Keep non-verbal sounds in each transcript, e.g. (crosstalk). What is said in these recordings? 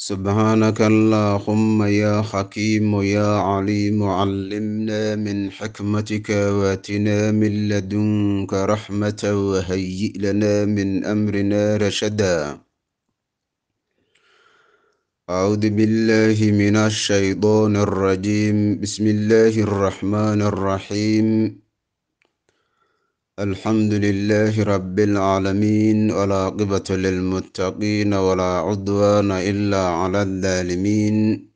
سبحانك اللهم يا حكيم يا عليم علمنا من حكمتك واتنا من لدنك رحمة وهيئ لنا من أمرنا رشدا أعوذ بالله من الشيطان الرجيم بسم الله الرحمن الرحيم الحمد لله رب العالمين قبة للمتقين ولا عدوان إلا على الظالمين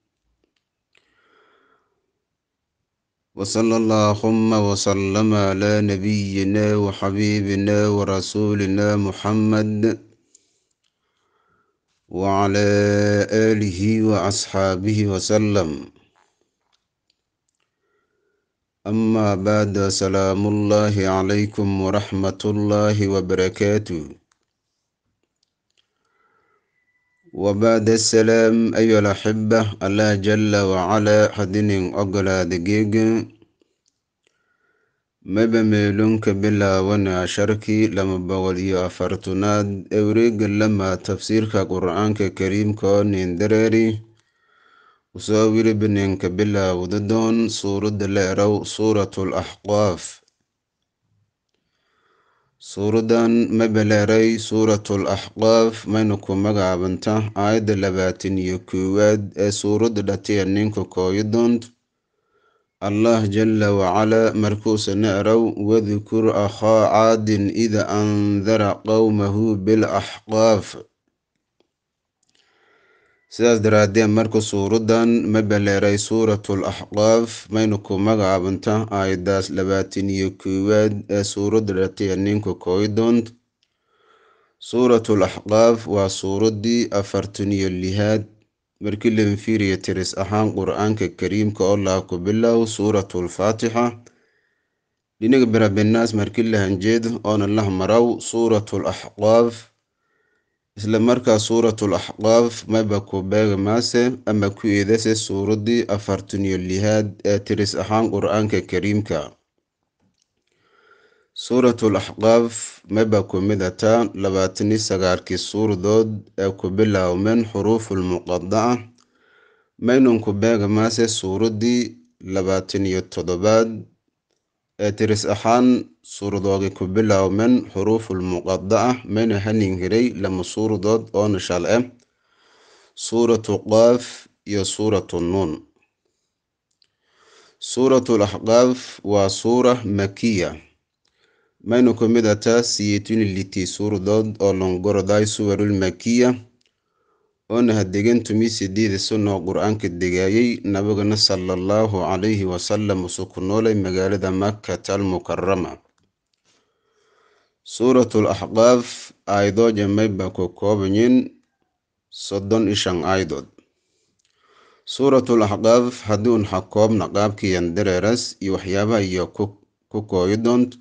وصلى اللهم وسلم على نبينا وحبيبنا ورسولنا محمد وعلى آله وأصحابه وسلم أما بعد سلام الله عليكم ورحمة الله وبركاته وبعد السلام أيها الأحبة الله جل وعلا حدين أقل دقيق مبا ميلونك بلا وانا شركي لما بغلي أفرتناد أوريق لما تفسيرك قرآنك كريم كون دراري usoo wiri biniinka bilowda doon suuradda la erow suuratul axqaaf suuraddan ma beleeray suuratul axqaaf mayna ku magacaabanta aayadda labaatan iyo koowaad ee suuradda dhatiya ninka kooyo doont allah jala wacalaa markuusana erow wadkur akhaa caadin ida andara qowmahu bilaxqaaf sidaas daraaddeed marka suuraddan ma baleeray suuratul axqaaf mayna ku magacaabanta aayadaas labaatan iyo koowaad ee suuradda dhatay ninka koydoont suuratul axqaaf waa suuraddii afartan iyo lihaad markii laga fiiriya tiris ahaan qur-aanka kariimka oo laha ku bilow suuratul faatixa dhinaga barabinaas markii la oona lah maraw suuratul axqaaf isla markaa suuratul axqaaf maba ku beegamaase ama ku eedase suuraddii afartan iyo lixaad ee tiris ahaan qur-aanka kariimka suuratul axqaaf maba ku midataa labaatani sagaalkii suuradood ee ku bilaawmeen xuruuful muqadaca maynan ku beegmaase suuraddii labaataniyo toddobaad tiris ahaan suuradoodii ku bilaawmen xuruuful mayna haninhiray lama suuradood oo nishaal ah eh. suuratu qaaf iyo suuratu nuun suuratul axqaaf waa suura makiya mayna ku mid ataa siyitun litii suuradood oo longorodaay suwarul oona hadegan tumiisidiida sunnoo qur-aanka degaayay nabigana sala allahu calayhi wasalam usu ku noolay magaalada makata almukarama suuratul axqaaf aayadooja mayba ku koobanyin soddon ishan aaydood suuratul axqaaf haddii un xakoobna qaabkiyan dareeras iyo waxyaabaha iyo ku kooyi doont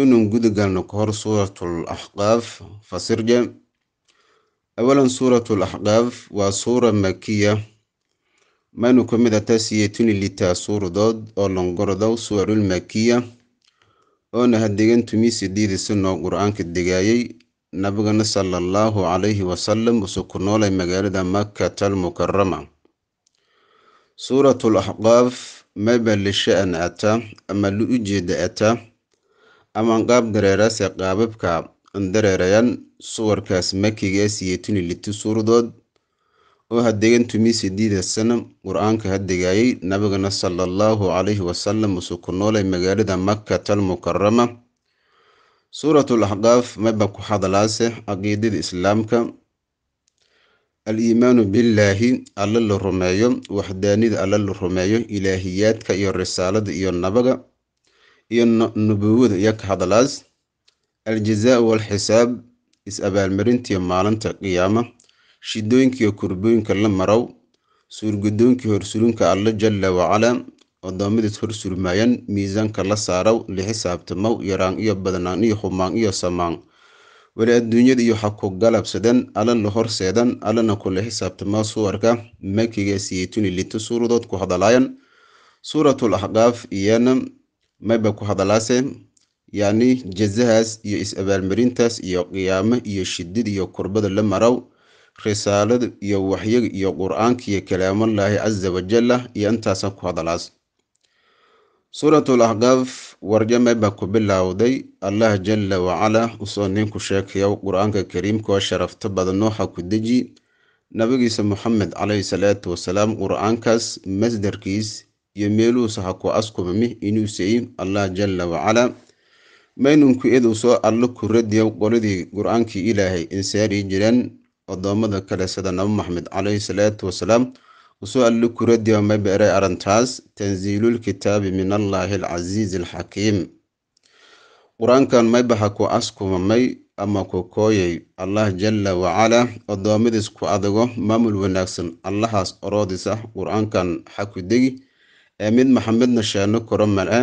unun guda galno ka hor suuratul axqaaf fasirje awalan suuratu laxqaaf waa suura makiya maynu ka mid ah tuni litaa suuradood oo longorodow suwarul makiya oona hadegan tumiisi diidisinoo qur-aanka degaayey nabigana sala allahu calayhi wasalam usu ku noolay magaalada makkatal mukarama suuratu laxqaaf maba lisha-an ata ama lu ujeeda ata amaan qaab dareeraase qaababka dareerayan suwarkaas makigaas iyo tuni litu suuradood oo hadegantumii sideeda sana qur-aanka ha hadegayay nabigana sala allahu calayhi wasalam usu ku noolay magaalada makatal mukarama suuratul axqaaf maba ku hadlaase caqiidada islaamka al-iimaanu billaahi alla la rumeeyo waxdaanida alla la rumeeyo ilaahiyaadka iyo risaalada iyo nabaga iyo nubuwada iyo ka hadlaas al walxisaab is-abaalmarintii maalinta qiyaama shidooyinkiiyo kurbooyinka la marow suurgudoonkii horsurinka alle jalla wacalaa odoommadaad horsurmaayaan miisaanka la saarow lixisaabtamaw yaraan iyo badnaan iyo xumaan iyo samaan weli adduunyada iyo waxa ku galabsadeen alla la horseedaan allana kula xisaabtamaa suwarka makiga siyeytuni lito suuradood ku hadalaayan suuratul ahqaaf iyana mayba ku hadalaase yacni jazahaas iyo is-abaalmarintaas iyo qiyaamo iyo shidid iyo kurbada la marow risaalada iyo waxyaga iyo qur-aanka iyo kalaamallaahi casa wajalla iyo intaasa ku hadalaas suuratul ahqaaf warjame baa ku bilowday allah jalla wacalaa usoo ninku sheekayo qur-aanka kariimkaoo sharafto badanoo ha ku deji nabigiisa moxamed calayhi salaatu wasalaam qur-aankaas masdarkiis iyo meeluhuusa ha ku askubami inuuseyi allah jalla wacalaa maynunku iduusoo allo ku radiya qolidii qur-aankii ilaahay insaari jireen odoommada kale sida nabi maxamed caleyhi salaatu wasalaam usoo allo ku radiya ma beeray arrintaas tansiilulkitaabi min allaahi alcasiizi alxakiim qur-aankan maybaha ku askumamay ama ku kooyay allah jalla wacalaa oddoommadiis ku adago maamul wanaagsan allahaas oroodisa qur-aankan xaku degi ee mid maxamedna sheeno koro malce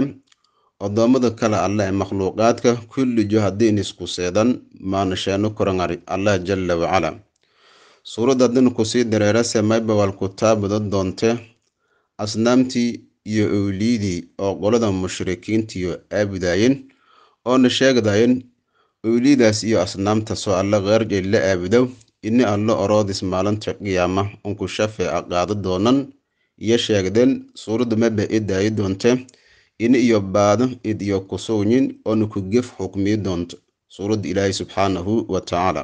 odoommada kale alleh ee makhluuqaadka kullijo haddiin isku seedan maanasheeno korangari allah jalla wacalaa suuradda haddiin kusii dareerase maybawal ku taabudan doonte asnaamtii iyo owliyadii oo qolada mushrikiintiiyo aabudaayeen oona sheegadayen owliyadaas iyo asnaamta soo alle keerjay la aabudo ini allo oroodis maalinta qiyaama unku shafeeca qaado doonan iyo sheegdeen suuraddu maba idaayi daayi doonte in iyo baado id iyo kusownin oonu ku gef xukmii doonto suuradda ilaahay subxaanahu wa tacaala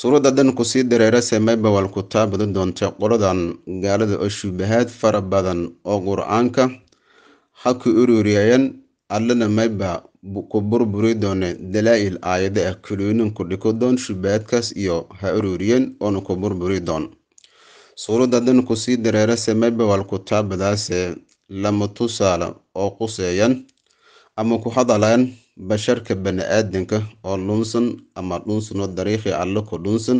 suuradda dan kusii dareerase mayba waal ku taabadan doonta qoladan gaalada oo shubahaad fara badan oo qur-aanka ha ku ururiyayaan allana mayba ku burburi doone dalaa-il aayada ah kaloonin ku dhiko doon shubahaadkaas iyo ha ururiyeen oona ku burburi doon suuradda dan kusii dareerase mayba waal ku taabadaase lama tusaale oo quseeyan ama ku hadalayaan basharka bani-aadanka oo dhunsan ama dhunsanoo dariiqii alle ku dhunsan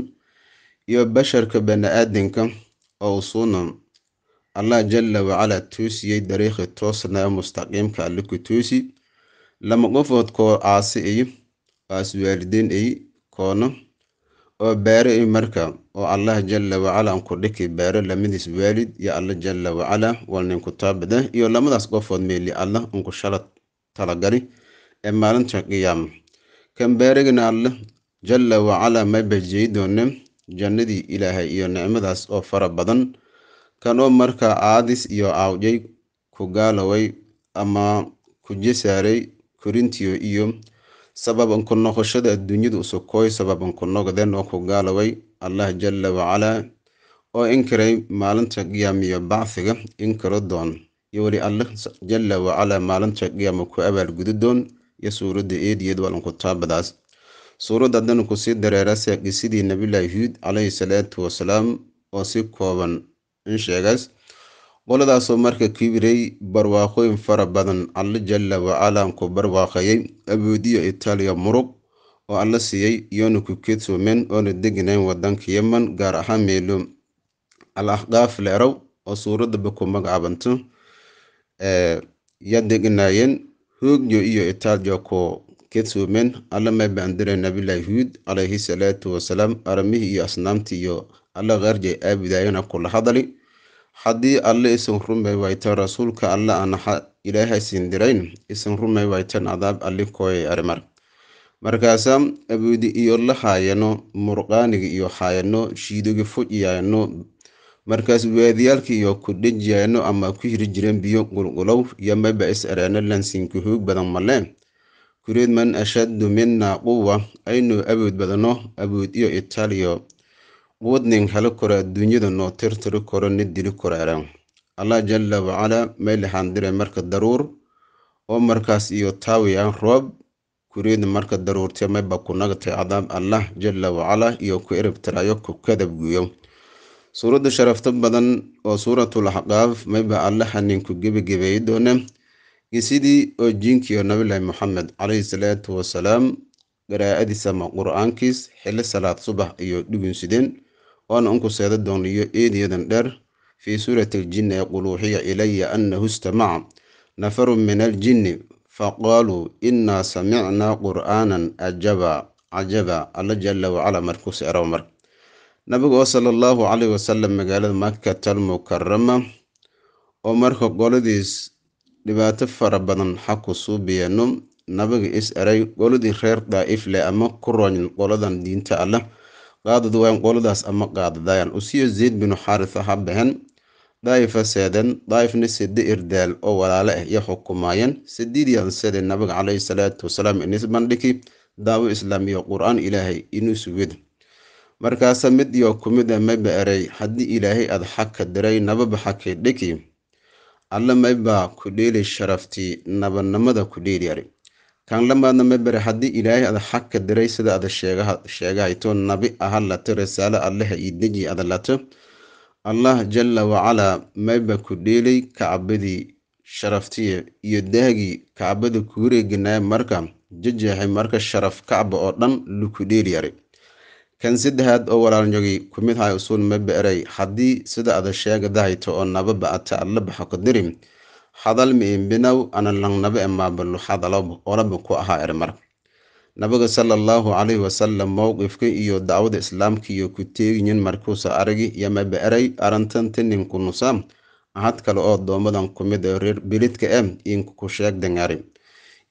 iyo basharka bani-aadanka oo usuunan allah jalla wacala toosiyey dariikhi toosna toosnaa mustaqiimka alle ku toosi lama qofood koo caasi ay oo waalideyn ay koona oo baare i marka oo allah jala wacala aan ku dhiki baare lamadiis waalid iyo alla jala wacala walninku taabade iyo lamadaas qofood meeli allah unku shala talagari ee maalinta qiyaama kan baaragina allah jala wacala ma bajiyey doone jannadii ilaahay iyo nicmadaas oo fara badan kan oo markaa aadis iyo aawjay ku gaaloway ama ku jasaaray korintiyo iyo sababanku noqoshada adduunyada usokooy sababan ku noqdeen oo ku gaalaway allah jalla wacalaa oo inkaray maalinta qiyaamiyo bacfiga inkaro doon iyo weli allah jala wacalaa maalinta qiyaama ku abaalgudi doon iyo suuradda eediyeed walanku taabadaas suuradda haddana sii dareera saaqisidii nabilaahi yuud calayhi salaatu wasalaam oo si kooban in sheegaas qoladaasoo marka kibiray barwaaqooyin fara badan alle jalla wacalaa ku barwaaqeeyey aboodiyo itaaliya murug oo alla siiyey iyoona ku keedsoomeen oona deganayn wadanka yeman gaar ahaan meelo al ahqaaf leerow oo suuradaba ku magacabanto yaa deganaayeen hoogyo iyo itaaliya ku keedsoomeen alla may mabaandiray nabilahi huud calayhi salaatu wasalaam aramihii iyo asnaamtii iyo alla kheerjay aabidaayana kula hadali haddii alle isan rumay wayta rasuulka alle anaxa ilaahay dirayn isan rumay waytan adaab alli kooyay arimar markaasaa abuudi iyo la haayano murqaanigi iyo haayano shiidogi fojyaano markaas waadiyaalki iyo ku dhejyaano ama ku hiri jireen biyo qulqulow yamaba is areano lansinka hoog badan maleen kureed man ashaddu mina quwa aynu abood badano abood iyo italiyo wadnin helo kora adduunyada noo tirtiri koro ni dili koraara allah jala wacalaa meylixaan diray marka daruur oo markaas iyo taawiyaan roob kuriidna marka daruurtee mayba ku nagatay cadaab allah jala wacala iyo ku eribtirayo ku kadab kadabguyo suuradda sharafto badan oo suuratul axqaaf mayba allaha ku gebigebeeyi doone gisidii oo jinkiyo nabilaahi moxamed calayhi salaatu wasalaam garaa'adiisa ama qur-aankiis xilli salaad subax iyo dhigun sideen waana unku seeda doonliyo eedayadan dheer fii suurati aljinni ee quluuxiya ilaya annahu istamaca nafaru min aljinni faqaaluu innaa samicnaa qur'aanan ajaba cajaba alla jala wacala markuus erow mar nabiga oo sala allahu caleyhi wasalam magaalada makatal mukarama oo marka qoladiis dhibaato fara badan ha ku suubiyeenno nabiga is eray qoladii reer daa'if leh ama ku rooyn qoladan diinta allah qaadad wayan qoladaas ama qaadadayan usiyo zayd binu xaaritha ha baxeen daa'ifa seeden daa'ifna sede irdaal oo walaale ah iyo xukumaayeen sadiidiyan seede nabiga calayhi salaatu wasalaam inis bandhiki daawo islaam iyo qur-aan ilaahay inusugid markaasa mid iyo kumida a ah mayba eray haddii ilaahay aad xaka diray nababa xakay dhiki alla maybaa ku dheeli sharaftii nabanimada ku dheeli kan lamaadna ma bere haddii ilaahay ada xagka diray sida ada sheegahayto nabi aha lato rasaalo allaha iyo deji ada lato allah jala wacalaa mayba ku dheelay kacbadii sharaftiya iyo daagii kacbada kuwareeganaya marka jajaxay marka sharaf kacba oo dhan luku yaray kan saddexaad oo walaalnyogi kumid hay usuul ma beeray haddii sida ada sheegadahaito oo nababa ba-ata alla baxo ka hadal miimbinaw ana langnabo e maabalo hadalabo ku ahaa ermar nabiga sala allahu calayhi wasalam mowqifka iyo dacwada islaamka iyo ku teegiyin markuusa aragi yamabe'eray arantanta ninkunusa ahad kale oo doomadan kumid ee reer bilidka e inkuku sheegdangari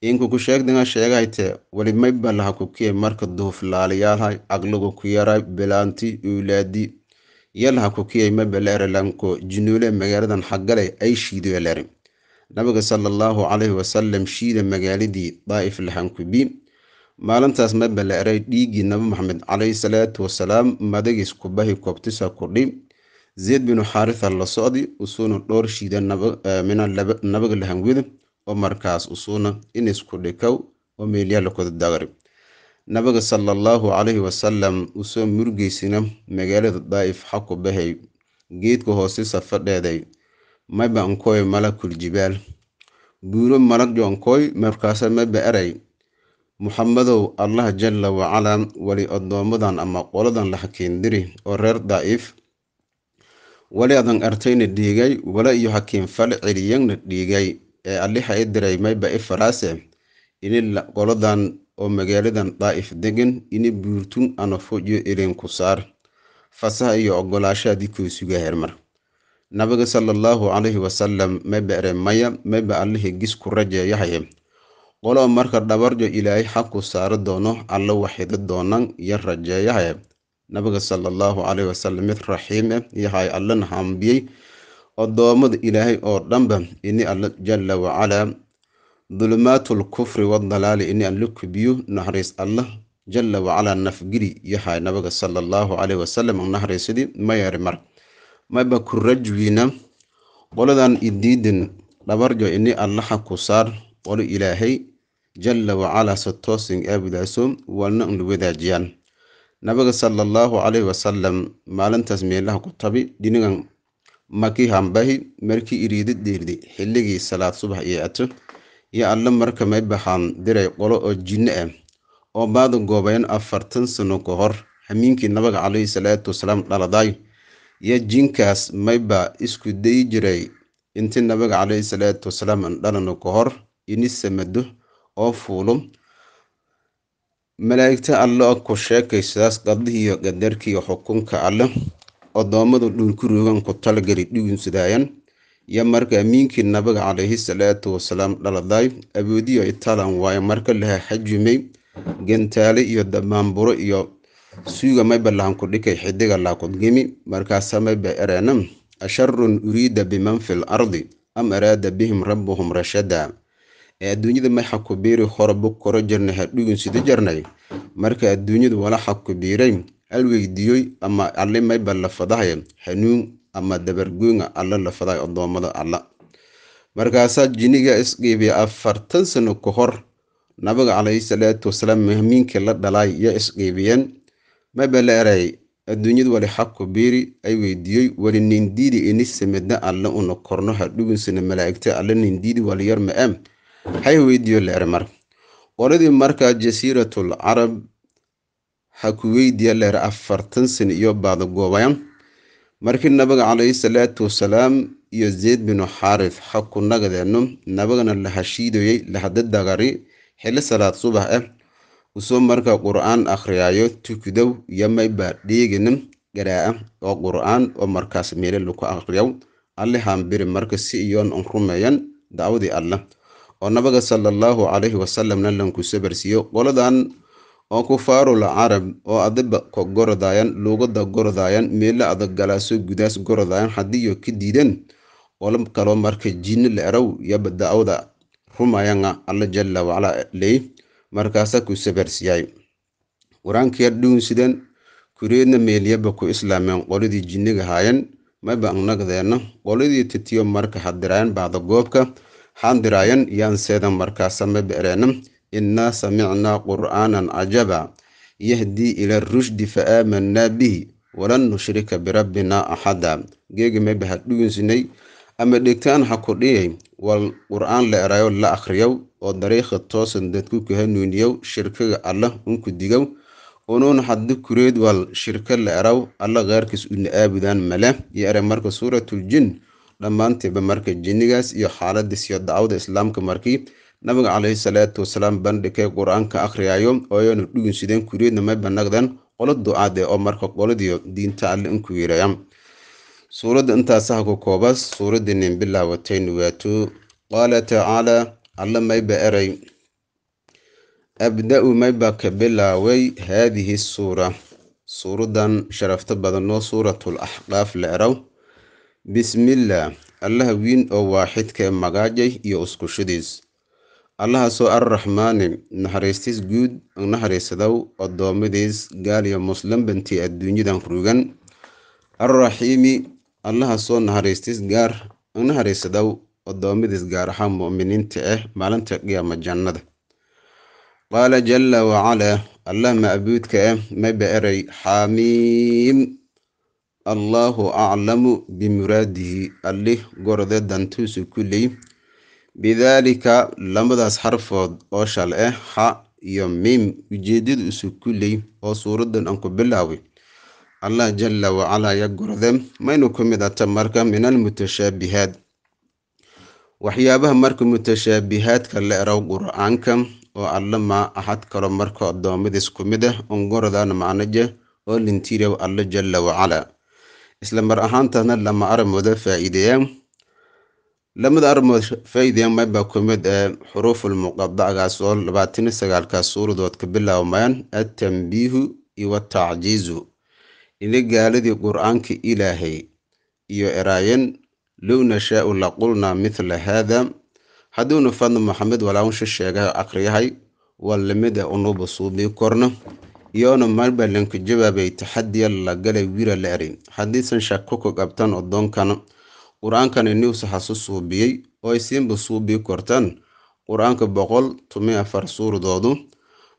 inkuku sheegdanga sheegayte weli maybalaha kukiye marka duuflaaliyaalhay aqlagu ku yaray bilaanti uulaadi yalaha kukiyay mabeleere lanko jinuule magaaladan xagaley ay shiidoyaleeri e nabiga sala allahu calayhi wasalam shiida magaaladii daa'if laxankubi maalintaas ma eray dhiiggii nabi maxamed calayhi salaatu wasalaam madagis kubahi koobtisa kudhi zeyd binu xaarisa la socdi usuuna dhowr shiida mina nabaga lahangwida oo markaas usuuna inisku dhikaw oo meelyaalakooda dagari nabiga sala allahu calayhi wasalam usoo murgeysina magaalada daa'if xaku bahay geedka hoosisa fadheeday maba ankoy malakul jibaal buuro malag ankoy markaasa maba erey muxamadow allah jala wacalaa wali addoommadan ama qoladan la hakeendiri oo reer daaif wali adan artayna dhiigay wala iyo hakiin fal celiyangna dhiigay ee alliha i diray mayba i faraase ini qoladan oo magaaladan daa'if degan ini buurtun ana fojo eleenku saar fasaha iyo ogolaashaadii sugaa hermar nabiga salaallahu calayhi wasalam mebere maya mebe allihii gis ku rajeeyahaye qoloo marka dhabarjo ilaahay xaku saari doono alla waxida doonan iyo rajeeyahaye nabiga salaallahu calayhi wasalam mid raxiim eh yahay allana hambiyey odoommada ilaahay oo dhanba ini alla jalla wacala dulumaatu lkufri wadalaali ini alla kubiyo naxariis allah jalla wacala nafgiri yahay nabiga salaallahu calayhi wasalam nahriisidii mayari mar maba ku rajwiina qoladan idiidin dhabarjo ini allaha ku saar qolo ilaahay jala wacalaa se toosin aabudaaso waalna un wadaajiyaan nabiga sala allaahu caleyhi wasalam maalintaas meelaha ku tabi dhinigan maki hambahi markii iriididhiirdi xilligii salaad subax iyo ato iyo alla marka may baxaan diray qolo oo jinno ah oo baada goobayan afartan sano ka hor hamiinkii nabiga caleyhi salaatu wasalaam dhaladaay iyo jinkaas mayba isku dayi jiray intii nabiga caleyhi salaatu wasalaam dhalanu ka hor ini samado oo fuulo malaa'igta alle ku sheekaysadaas qadihiiyo qadarkiiyo xukunka alle odoommadu dhulkurugan ku talgari dhigunsudayan iyo marka amiinkii nabiga caleyhi salaatu wasalaam dhaladaay awoodiyo italan waaye marka laha xajumay gantaale iyo damaanburo iyo suuga mayba lahanku dhikay xidiga laaqudgimi markaasa mayba ereenam asharun uriida biman fil ardi am araada bihim rabbuhum rashadaa ee adduunyada may xakubiiri horbu koro jirnay hadhugin sida jarnay marka adduunyadu wala xakubiiray alweydiiyoy ama alle mayba lafadahay hanuun ama dabargoynga alla lafadahay addoommada alla markaasaa jiniga isqiibiya afartan sano ka hor nabiga calayhi salaatu wasalaam mahmiinkii la dhalaay yo isqiibiyeen mabalaray adduunyadu walixaqu biiri ay weydiiyey wali nindiidi inisemedna alla una korno hadhuginsuna malaa'igta alla nindiidi waliyar ma am hay weydiiyo leere mar qoladii markaa jasiiratul carab ha ku weydiiya leer afartan sana iyo baada goobayan markii nabiga calayhi salaatu wasalaam iyo zeyd binu xaarif ha ku nagadeeno nabigana la hashiidoyey lahada dagari xilli salaad subax ah usoo marka qur'aan akhriyaayo tukudow yamay baa dhiiginim garaa'a oo qur'aan oo markaas meele laku akhriyaw allahan biri marka si iyoon on rumeeyan dacwadii allah oo nabiga sala allahu calayhi wasalamna lanku sabarsiiyo qoladan oo kufaarul carab oo adiba ko gorodaayan luugada gorodaayan meele adag galaaso gudaas gorodaayan haddiiyo ka diideen qolo kaloo marka jiini la erow yaba dacwada rumayanga alla jala wacalaa leey markaasa ku sabarsiyay warankeer dhuunsidan kureedna meelyaba ku islaameen qolidii jinniga haayeen maba anagdeena qolidii titiyo marka hadiraayan baada goobka hadiraayan yaanseeda markaasa maba ereena innaa samicnaa qur'aanan cajaba yahdii ila rushdi fa aamannaa bihi walan nushrika birabbinaa axada geega maba ha dhuunsinay ama dhegtaan ha kudhiyay wal qur'aan la erayo la akhriyow oo dariiqa toosan dadku kahanuuniyow shirkaga allah unku digow unuun haddii kureed wal shirka la eraw alla qaarkiis una aabudaan male iyo ere marka suuratul jin dhammaanteeba marka jinnigaas iyo xaaladiis iyo dacwada islaamka markii nabiga caleyhi salaatu wasalaam bandhigee qur-aanka akhriyaayo ooyanu dhuginsideen kureedna may banagdan qolo ducaad oo marka qoladiyo diinta alle inku yeeraya suuradda intaasaha ku koobas suuradda nin bilaawataynu waato qaala tacaalaa alle mayba eray abda-u mayba ka bilaaway haadihi suura suuradan sharafta badan oo suuratul axqaaf la erow bismillaah allaha wiin oo waaxidkee magaajay iyo uskushidiis allahaasoo arraxmaani naxariistis guud naxariisadow addoommadiis gaal iyo muslimbantii adduunyadan rugan arraxiimi allahaasoo naxariistis gaar naxariisadow addoommadiis gaar ahaan mu'miniinta ah maalinta qiyaama jannada qaala jalla wacalaa allah macbuudka ah maba eray xaamiim allaahu aclamu bimuraadihi allih gorode dantuusu kulley bidaalika lamadaas xarfood oo shal ah xa iyo miim usu kulley oo suuraddan aan ku bilaabay allah jalla wacalaa ya gorde maynu ku mid ata marka min almutashaabihaad waxyaabaha marka mutashaabihaadka la erow qur-aanka oo allama ahad kalo marka addoommadiis ku mid ah ongorodana macnaja oo lintiirow alla jalla wacalaa isla mar ahaantaana lama armooda faaiideeyaan lamada armood faa'iideeya maybaa ku mid ah xuruuful muqadacgaas oo labaatan sagaalkaas suuradood ka bilaabmayaan attambiihu iyo tacjiizu ina gaaladii qur-aanka ilaahay iyo eraayan low nashaa-u nashaau laqulnaa mithla haada hadduuna fadna maxamed walaansha sheega aqriyahay waa lamida unuba suubii korna yoona marbalanka jawaabay taxadiya la galay wira la erin haddiisan shakoko qabtan odoonkan qur-aankana niwsa hasu suubiyey oo ay suubii kortaan qur-aanka boqol tumi afar suuradoodu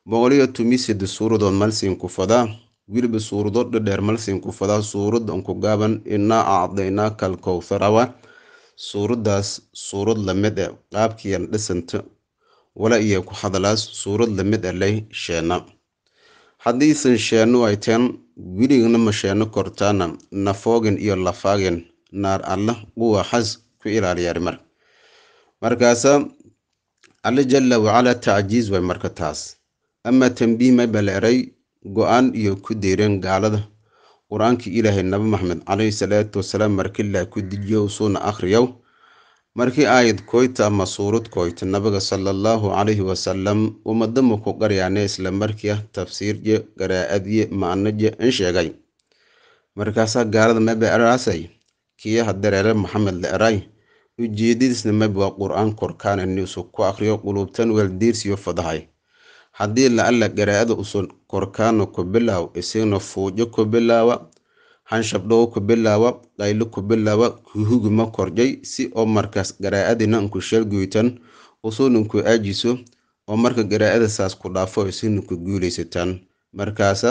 boqoliyo tumi sida suuradood malsiin kufadaa wiliba suuradood dhadheer malsinkufadaa ku fadaa gaaban inaa acdaynaa kal kowtharawa suurad lamid e qaabkiian dhisanta wala iyo ku hadalaas suurad lamid a e leh sheena haddiisan sheenu ay teen wiligna ma sheeno kortaana nafoogen iyo lafaagen naar alla quwa xas ku ilaaliyaar mar markaasa alle jalla wacala tacjiis way marka taas ama tanbiih may baleeray go-aan iyo ku deyreen gaalada qur-aankii ilaahay nabi maxamed caleyhi salaatu wasalaam markilaa ku dijiyow usuuna akhriyow markii aayad koyta ama suurad koyta nabiga sala salaallahu calayhi wasalam ummadamo ku qaryaane isla markiia tafsiirje garaa-adye ma'anaje in sheegay markaasaa gaalada mebe eraasay kiya hadereere maxamed la eray ujeedadiisna mebe waa qur-aan korkaan inisu ku akhriyo quluubtan weeldiirsiyo fadahay haddii la-alla garaa'ada usun korkaano ku bilaaw isagna fuujo ku bilaawa hanshabdhow ku bilaawa qaylo ku bilaawa kuhuguma korjay si oo markaas garaa'adina nku sharguytan usuninku aajiso oo marka garaa'ada saas ku dhaafo isininku guulaysataan markaasa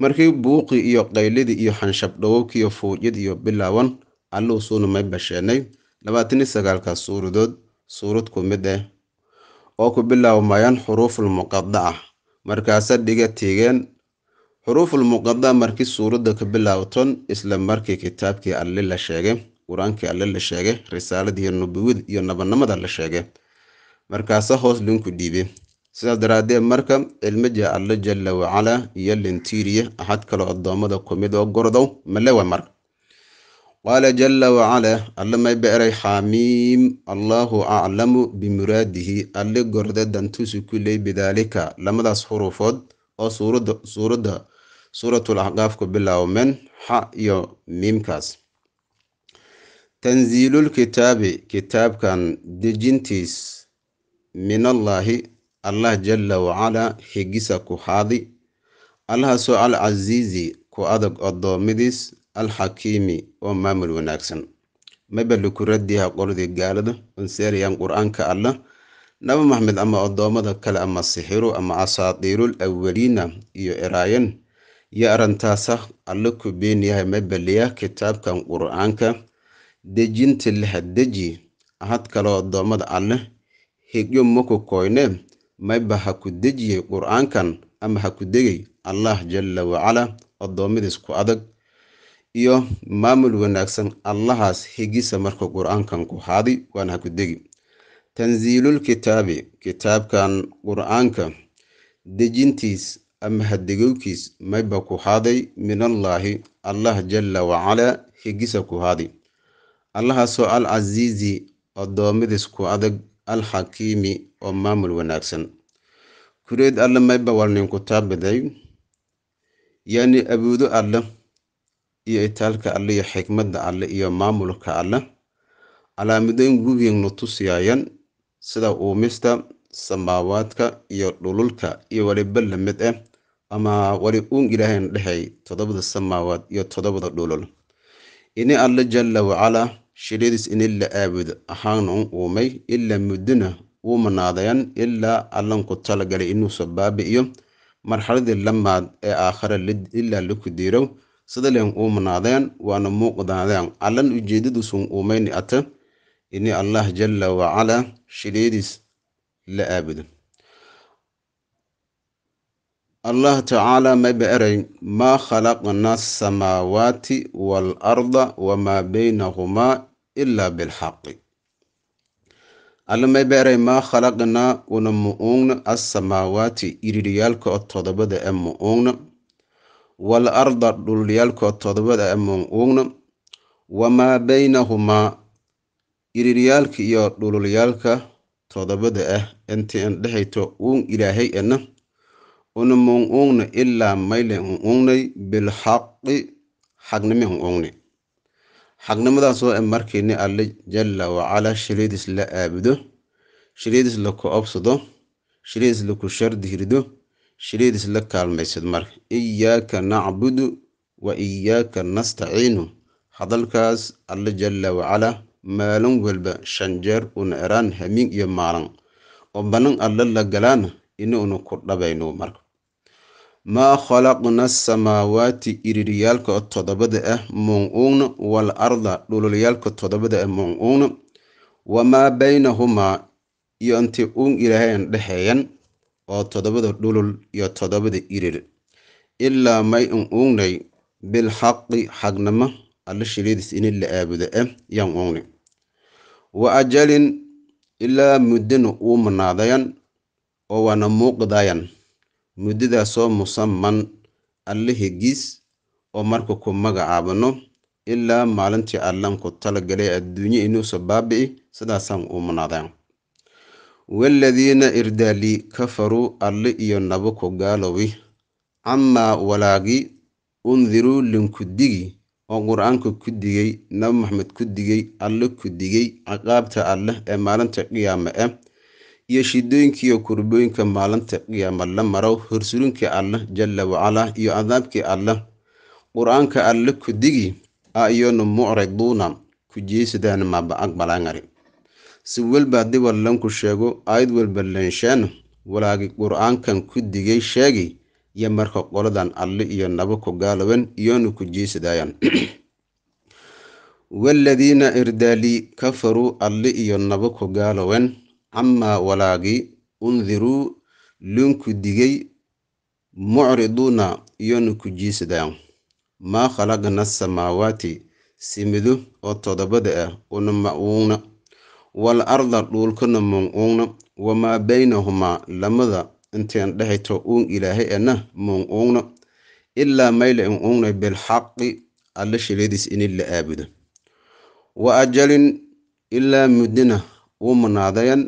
markii buuqii iyo qaylidii iyo hanshabdhowowkiiyo fuujid iyo bilaawan alluusuuna may basheenay labaatani sagaalkaas suuradood suurad ku mid ah oo ku bilaabmayaan xuruuful muqada'a ah. markaasa dhiga tegeen xuruuful muqada'a markii suuradda ka bilaabaton isla markii kitaabkii alle la sheegay qur-aankii alle la sheegay risaaladii nubuwada iyo nabanimada la sheegay markaasa hoos linku dhiibe sidaas daraaddeed marka cilmiga alle jalla wacalaa iyo lintiriye axad kale addoommada kumid oo gordow malewa marka qaala jala wacala alle may beeray xamiim allaahu aclamu bimuraadihi alli gorde dantuusu kuley bidaalika labadaas xuruufood oo suuradda suuratul axqaaf ku bilaawmeen xa iyo miimkaas tanziilulkitaabi kitaabkan dejintiis min allaahi allah jala wacala higisa ku haadi allahaasoo alcasiizi ku adag addoommadiis alxakiimi oo maamul wanaagsan mabelu ku radiha qoladii gaalada onseerayaan qur-aanka alla naba maxmed ama odoommada kale ama sixiru ama asaatiirul awaliina iyo eraayan iyo arrintaasa ah, alla ku beenyahay mabeliya kitaabkan qur-aanka dejinta laha deji ahad kale addoommada alleh higyo maku koyne mayba ha ku dejiyey qur-aankan ama ha ku degay allah jalla wacala addoommadiis ku adag iyo maamul wanaagsan allahaas higisa marka qur-aankan ku haadi waana ha ku degi tanziilulkitaabi kitaabkan qur-aanka dejintiis ama hadegowkiis mayba ku haaday min allaahi allah jalla wacalaa higisa ku haadi allahaasoo al casiizi addoommadiis ku adag alxakiimi oo maamul wanaagsan kureed alle mayba warnin ku taabaday yani abuudo alle iyo itaalka alle iyo xikmadda alle iyo maamulka alle calaamadooyin gubiyeegnu tusiyayan sida uumista samaawaadka iyo dhululka iyo waliba mid ah ama wali uun ilaahayna dhehey todobada samaawaad iyo todobada dhulul ini alle jalla wacala shiradiis ini la aabudo un uumay ilaa muddona wuu manaadayan ilaa allanku talagalay inuu sabaabi iyo marxaladii lamaad ee aakhara ilaa laku diirow sida leen uumanadeen waana muuqdaadeen allan ujeeddadusun uumayni ate ini allah jala wacala shidheediis la aabudo allah tacaala mayba eray maa khalaqna asamaawaati waalarda wamaa baynahumaa ilaa bilxaqi alla mayba eray maa khalaqnaa una mu-uugna asamaawaati iridhiyaalka oo todobada ee mu-uugna wal arda dhululyaalkood toddobada amoon uugna wamaa baynahumaa iriryaalka iyo dhululyaalka todobada ah inta indhexayto uung ilaahay ena unamuun uugna ilaa mayle un uugnay bilxaqi xaqnimi un uugnay xaqnimadaasoo e markiini alle jalla wacalaa shiriidis la aabudo shiriidis la ku obsado shiriidis laku shardihrido shiriidis la kaalmaysad marka iyaaka nacbudu wa iyaaka nastaciinu hadalkaas alle jalla wacala maalin walba shan jeer una eraan hamiin iyo maalan oo banan alle la galaana inuuna ku dhabayno marka maa khalaqna asamaawaati iriryaalka todobada ah muun uugna waalarda arda dhululyaalka toddobada ah muun uugna wamaa baynahumaa iyo intay uun ilaahayn dhexeeyan oo todobada dhulul iyo todobada irir ilaa may an uungnay bilxaqi xagnimo alla shiriidis ini la aabuda ah eh, yan uungnay wa ajalin ilaa muddana uu manaadayan oo waana muuqdayan muddadaasoo musamman alle hegiis oo marka ku magacaabano ilaa maalintii allan ku tala galay adduunye inuusa baabi'i sidaasan uu manaadayan waladiina irdaali kafaruu alle iyo nabo ku gaalowi camaa walaagi undiruu linku digi oo qur-aanka ku digay nabi maxamed ku digay alle ku digay caqaabta alleh ee maalinta qiyaama eh iyo shidooyinkii iyo kurbooyinka maalinta qiyaama la marow horsurinkii alleh jalla wacalaa iyo adaabkii alleh qur-aanka alle ku digi a iyonu mucriduuna ku jeesadaan maba aqbalaangari si welbaa dib lanku sheego aayad welba leenshaano walaagi qur'aankan ku digay sheegi iyo marka qoladan alli iyo nabo ku gaaloban iyoonu ku jiisadaayaan (clears throat) waaladiina irdaalii kafaruu alli iyo nabo ku gaalowen camaa walaagi undiruu lunku digay mucriduuna iyoonu ku jiisadaayaan maa khalaqna asamaawaati simidu oo todobada ah uuna wal arda dhuulkana muuncuungna wamaa baynahumaa lamada inteen dhexito uun ilaahay ena muuncuungna ilaa mayla incuungnay bilxaqi alla shariadiis in la aabudo wa ajalin ilaa muddina uu munaadayan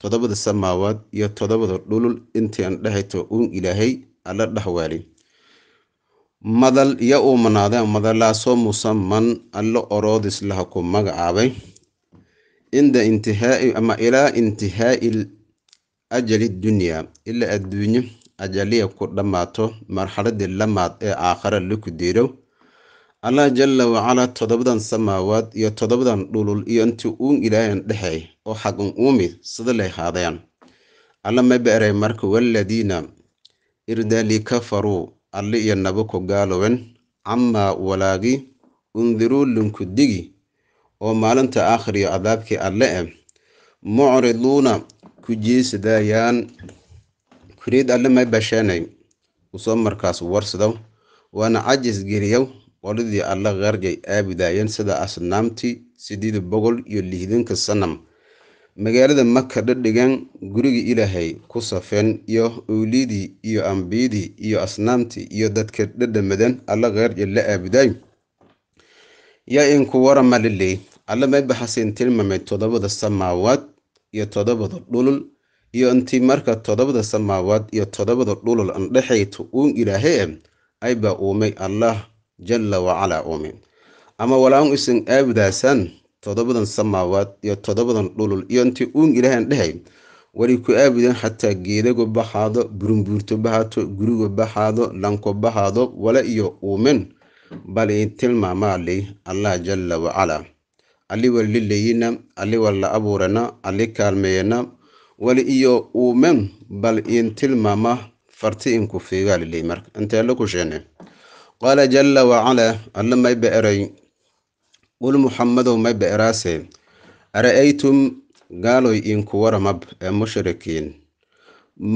todobada samaawaad iyo todobada dhulul inteen dhexito uun ilaahay alla dhexwaali madal iyo uu munaadayan madalaasoo musaman alla oroodis laha ku magacaabay cinda intihaai ama ilaa intihaai ajali dunya ilaa adduunyo ajaliya ku dhammaato marxaladii lamaad ee aakhare laku diiro allah jala wacalaa toddobadan samaawaad iyo toddobadan dhulul iyo inti uun ilaahan dhexay oo xaqun uumid sida lay haadeen alla ma beeray marka waladiina irdali kafaruu alli iyo nabuku gaalowen camaa walaagi undiruu digi oo maalinta aakhir iyo cadaabkii alle eh mucriduuna ku jiisadaayaan kuriid alle may basheenay usoo markaas warsadow waana cajis geliyow qolidii alle qarjay aabudaayeen sida asnaamtii sideed boqol iyo lihdinka sanam magaalada maka dhadhigan gurigii ilaahay ku safeen iyo owlidii iyo ambiyidii iyo asnaamtii iyo dadka dhadhamadan alle qeyrja la aabudaay yaa inku warama liley alla may baxasin tilmaamay toddobada samaawaad iyo todobada dhulul iyo intii marka todobada samaawaad iyo todobada dhulul andhexayta uun ilaahay e aybaa uumay allaah jalla wacalaa uumin ama walaan isin aabudaasan toddobadan samaawaad iyo toddobadan dhulul iyo intii uun ilaahay andhehay wali ku aabudeen xataa geedagu baxaado burumbuurtu baxaato gurigu baxaado lanku baxaado wala iyo uumen bal in tilmaama alli allah jalla wacala ali walli leyina alli walla abuurena alli kaalmeeyena wali iyo uumen bal in tilmaama farti inku fiigaaliley marka intee kusheene qaala jalla wacala alla may be'eray qul muxammadow may be'eraase ara'aytum gaaloy iinku waramab ee mushrikiin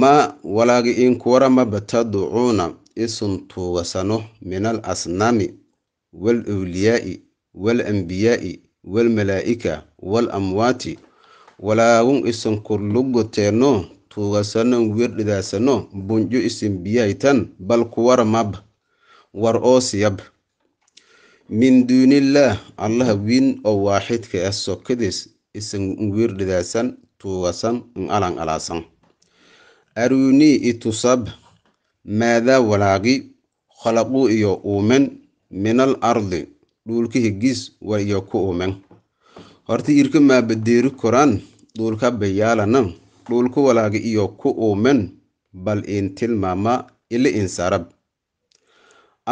ma walaagi iinkuwaramab taducuuna isun tuugasano minal asnaami waalawliyaa'i waalanbiyaa'i wal amwaati walaagun isan korlugoteenno tuugasano wirdhidaasano bunju isin biyaytan bal kuwara maba war oosiyab min duunillaah allaha wiin oo waaxidka ah sokadiis isan wirdhidaasan tuugasan n alan alaasan aruunii itusab maadaa walaaqi khalaquu iyo uumen minal ardi dhuulka higiis waiyo ku uumen horta irka maabadeeri koraan dhuulka bayaalana dhuulku walaaqi iyo ku uumen bal in tilmaama ili insarab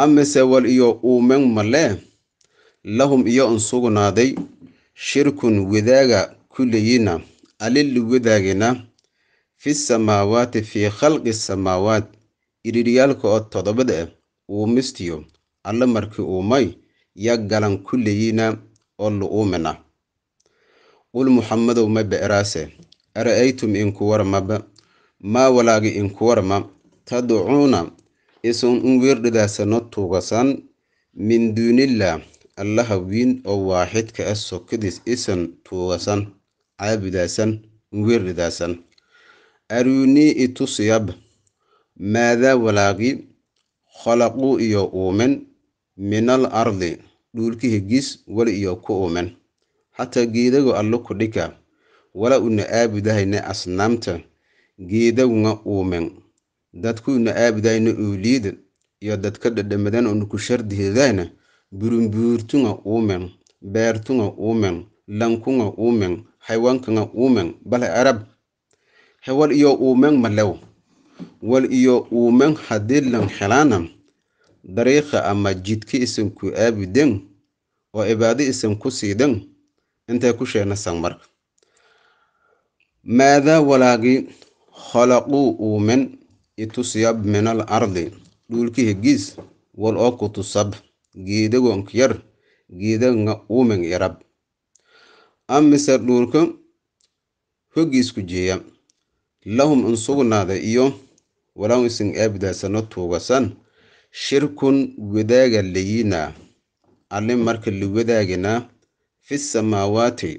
amase wal iyo uumen malee lahum iyo unsugnaaday shirkun wadaaga kulliyina alili wadaagina fi samaawaati fii khalqi samaawaat Hiriiryaalka oo todobad ah wuu mistiyo alla markii uumay ya galan kulligiina oo la uumina ul muxammadow ma be'eraase ara'aytum inkuwarmaba maa walaagi inkuwarma taducuuna isun un weerdhidaasano tuugasan min duunillaah allaha wiin oo waaxidka a ah sokodiis isan tuugasan caabudaasan un weerdhidaasan aruunii itusiyab maadaa walaaqi khalaquu iyo uumen minal ardi dhuulki higis wal iyo ku uumen hataa geedagu allo ku dhika wala una aabudahayna asnaamta geedaguna uumen dadku una aabudahayna uuliida iyo dadka dhadhamadan onu ku shardiheedahna burumbuurtunga uumen beertunga uumen lankunga uumen haywaankunga uumen bale arab hewal iyo uumen malew wal iyo uuman hadii lan xelaanam dariiqa ama jidka isanku aabidan oo cibaado isan ku siidan intay ku sheenasan marka maadaa walaagii khalaquu uumen itusiyab min al ardi dhuulki hegiis wal oo kutusab geedagoonk yar geedanga uuman yarab amise dhuulka hogiisku jeeya lahum insugnaada iyo walawisin eebdaasano tuugasan shirkun wadaaga layina alle marka la wadaagana fi samaawaati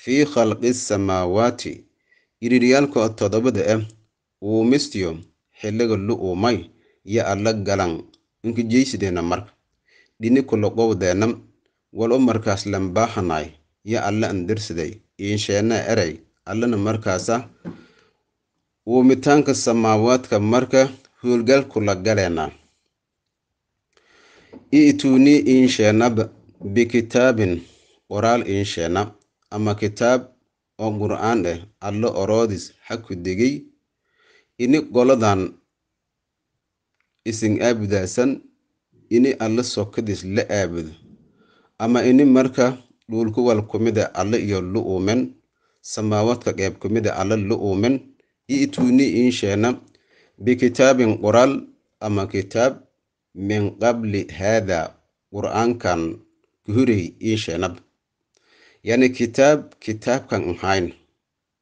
fii khalqi samaawaati iriiryaalka todobada ah uumistiyo xilliga lu uumay yo alla galan inka jeysideena marka dhini loqowdeenam wal u markaas lambaaxanay yo alla andirsiday iinsheena eray allana markaasa uumitaanka samaawaadka marka howlgalku la galeena i'tuunii insheena bikitaabin qoraal insheena ama kitaab oo qur'aan eh alla oroodis ha degey ini goladan isin aabudaasan ini alle sokadis la aabudo ama ini marka dhuulkuwal kumida alla iyo lu uumen samaawaadka qeeb kumida alla lu uumen i'tuuni insheena bikitaabin qoraal ama kitaab min qabli haada qur'aankan kuhurey insheenab yani kitaab kitaabkan ahayn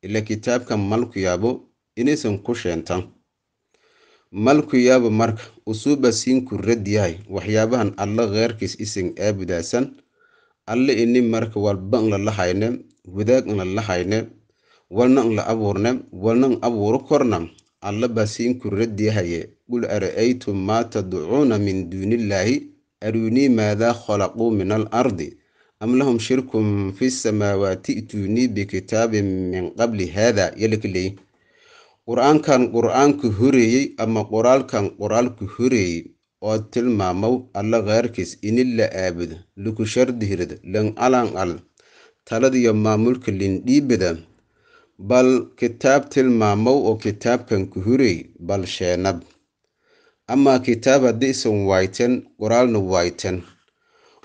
ila kitaabkan malkuyaabo inaysan ku sheentan malkuyaabo marka usuuba siin siinku radyahay waxyaabahan alla keerkiis isin aabudaasan alle ini marka walba nla lahayne wadaag nla lahayne walna n la abuurnam walna n abuuru kornam alla basiin siinkurraddii haye qul ara'aytum maa tadcuuna min duuni illaahi aruunii maadaa khalaquu min al ardi am lahum shirkun fi samaawaati ituunii bikitaabin min qabli haada yalakaley qur'aankan qur'aanka horeeyey ama qoraalkan qoraalka horeeyey oo tilmaamow alla khaarkiis inin la aabudo lukushardihird lan alan al iyo maamulka lindhiibada bal kitaab tilmaamow oo kitaabkan ku hurey bal sheenab amaa kitaab isan waayten qoraalna waayten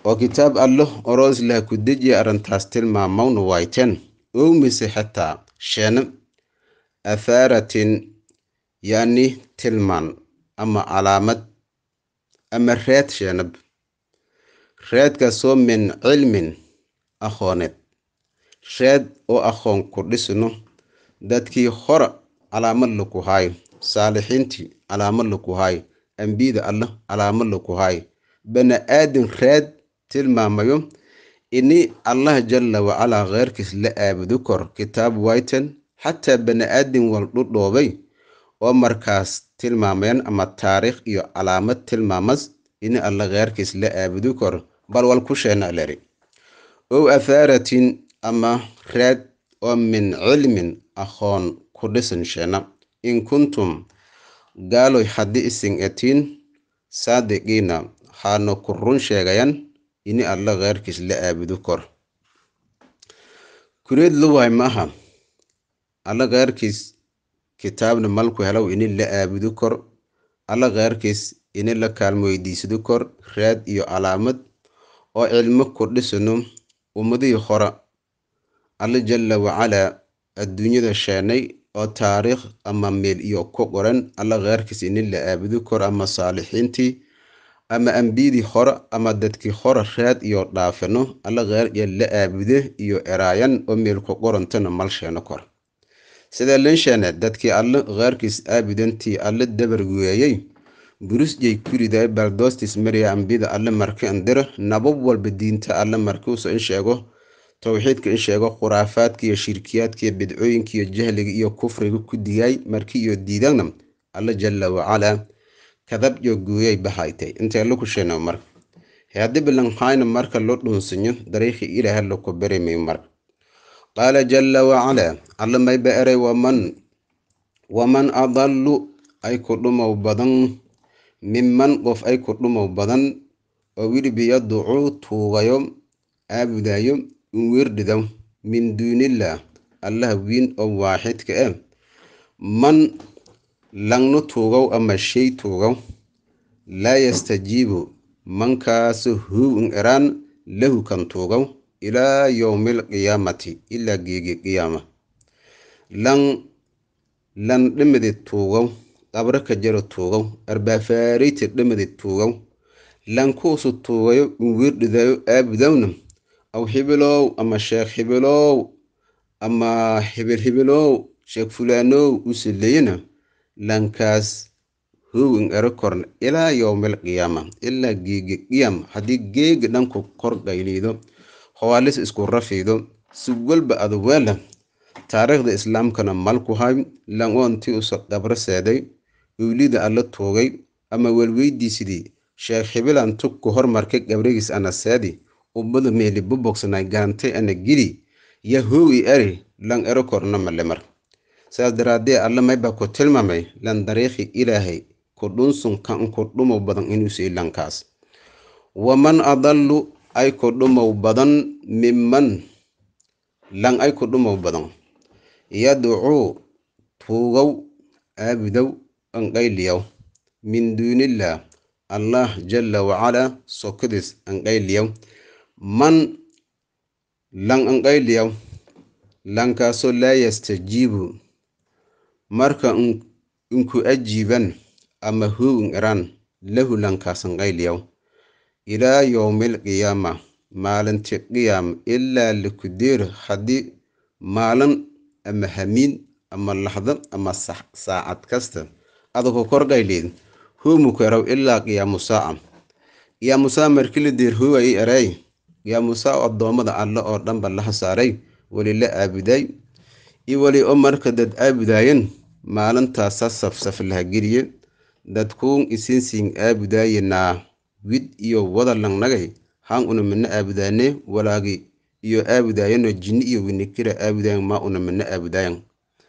oo kitaab alloh oroos laha ku dejiya arrintaas tilmaamowna waayten oo xataa sheenab athaaratin yacni tilmaan ama calaamad ama reed sheenab reedkaasoo min cilmin aqooneed reed oo aqoon ku dhisno dadkii hora calaamad laku haayo saalixiintii calaamad laku haay ambiyada allah calaamad laku haayo bani aadam raad tilmaamayo ini allah jalla wacalaa keyrkiis la aabudi kor kitaab wayten xataa bani aadam waldhudhoobay oo markaas tilmaamayan ama taariikh iyo calaamad tilmaamas ini allah kheyrkiis la aabudi kor bal wal ku sheena leri ow afaaratin ama raad oo min cilmin aqoon ku dhisan sheena in kuntum gaaloy haddii isin etiin saadiqiina haana ku run sheegayan ini alla kheyrkiis la aabudu kor kureed luwaay maaha alla kheyrkiis kitaabna malku helow ini la aabudu kor alla kheyrkiis ini la kaalmo weydiisadu kor raad iyo calaamad oo cilmo ku dhisano ummadihii hora alle jalla wacalaa adduunyada sheenay oo taariikh ama meel iyo ku qoran alla kheyrkiis inin la aabudi kor ama saalixiintii ama ambiyadii hore ama dadkii hore raad iyo dhaafino alla kheyryan la aabude iyo eraayan oo meel ku qorantana mal sheeno kor sidaa leensheene dadkii alle kheyrkiis aabudantii alle dabargeeyey burisjay kuriday baldostis mariya ambiyada alle marka indira nabab walba diinta alle markuuso in sheego towxiidka in sheego khuraafaadka iyo shirkiyaadka iyo bidcooyinka iyo jahliga iyo kufriga ku digay marki iyo diidana alla jala wacala kadab iyo gooyay bahaytay intee laku sheeno mar he bilanqaayna marka lo dhuunsanyo dariiqi ilaaha laku beremay mar qaala jala wacalaa alla mayba eray waman waman adallu ay ku dhumow badan miman qof ay ku dhumow badan oo wili biyaducuu tuugayo aabudayo wirdhidaw min duunillaah allaha wiin oo waaxidka e man langnu tuugaw ama shay tuugaw laa yastajiibu mankaaso huw in eraan lahu kan tuugaw ilaa yowmi alqiyaamati ilaa geegi qiyaama lan lan dhimidi tuugaw qabre ka jaro tuugaw arbaafaareyta dhimidi tuugaw lankuusu tuugayo in wirdhidayo aw hibilow ama sheekh hibilow ama hibir hibilow sheekh fulaanow usulayna lankaas howin ero korna ilaa yowmil qiyaama ilaa geega qiyaama haddii geega dhanku kor gayliido howaalis isku rafiido si walba adaweela taariikhda islaamkana malku hay lan-oontii usa qabro seeday howlida alla toogay ama walweydiisidii sheekh hibilan tugku hormarkay gabrigiis ana seedi ubbada meeli bogsanay gaante ana ya yahowi ari lan ero korna malemar saas daraadee alle maybaa ku tilmaamay lan dariiqi ilaahay kudhunsun kan kudhumow badan inuusii lankaas waman adallu ay kudhumow badan miman lan ay kudhumow badan yadcuu tuugow aabudow anqayliyow min duunillaah allah jalla wacalaa sokodiis anqayliyow man lan n gai liyaw lanka so la yastajibu marka unku ajiban ama huwin iran lahu lankasan gai liyaw ilaa yowmil qiyaama maalinti qiyaama ilaa likudeer haddii maalin ama hamiin ama laxdan ama saacad kasta adagoo kor gayleed huumuku eraw ilaa qiyaamu saaca qiyaamu saaca markii la deer huwayi eray yaa muuse oo addoommada alle oo dhanba laha saaray weli la aabudaay iyo weli oo marka dad aabudaayeen maalintaasa safsaf lahageliye dadkuun isinsiin aabudaayenaa wid iyo wada langnagay haan una mina aabudaane walaagi iyo aabudaayanoo jinni iyo winikira aabudaayan maa una mina aabudaayan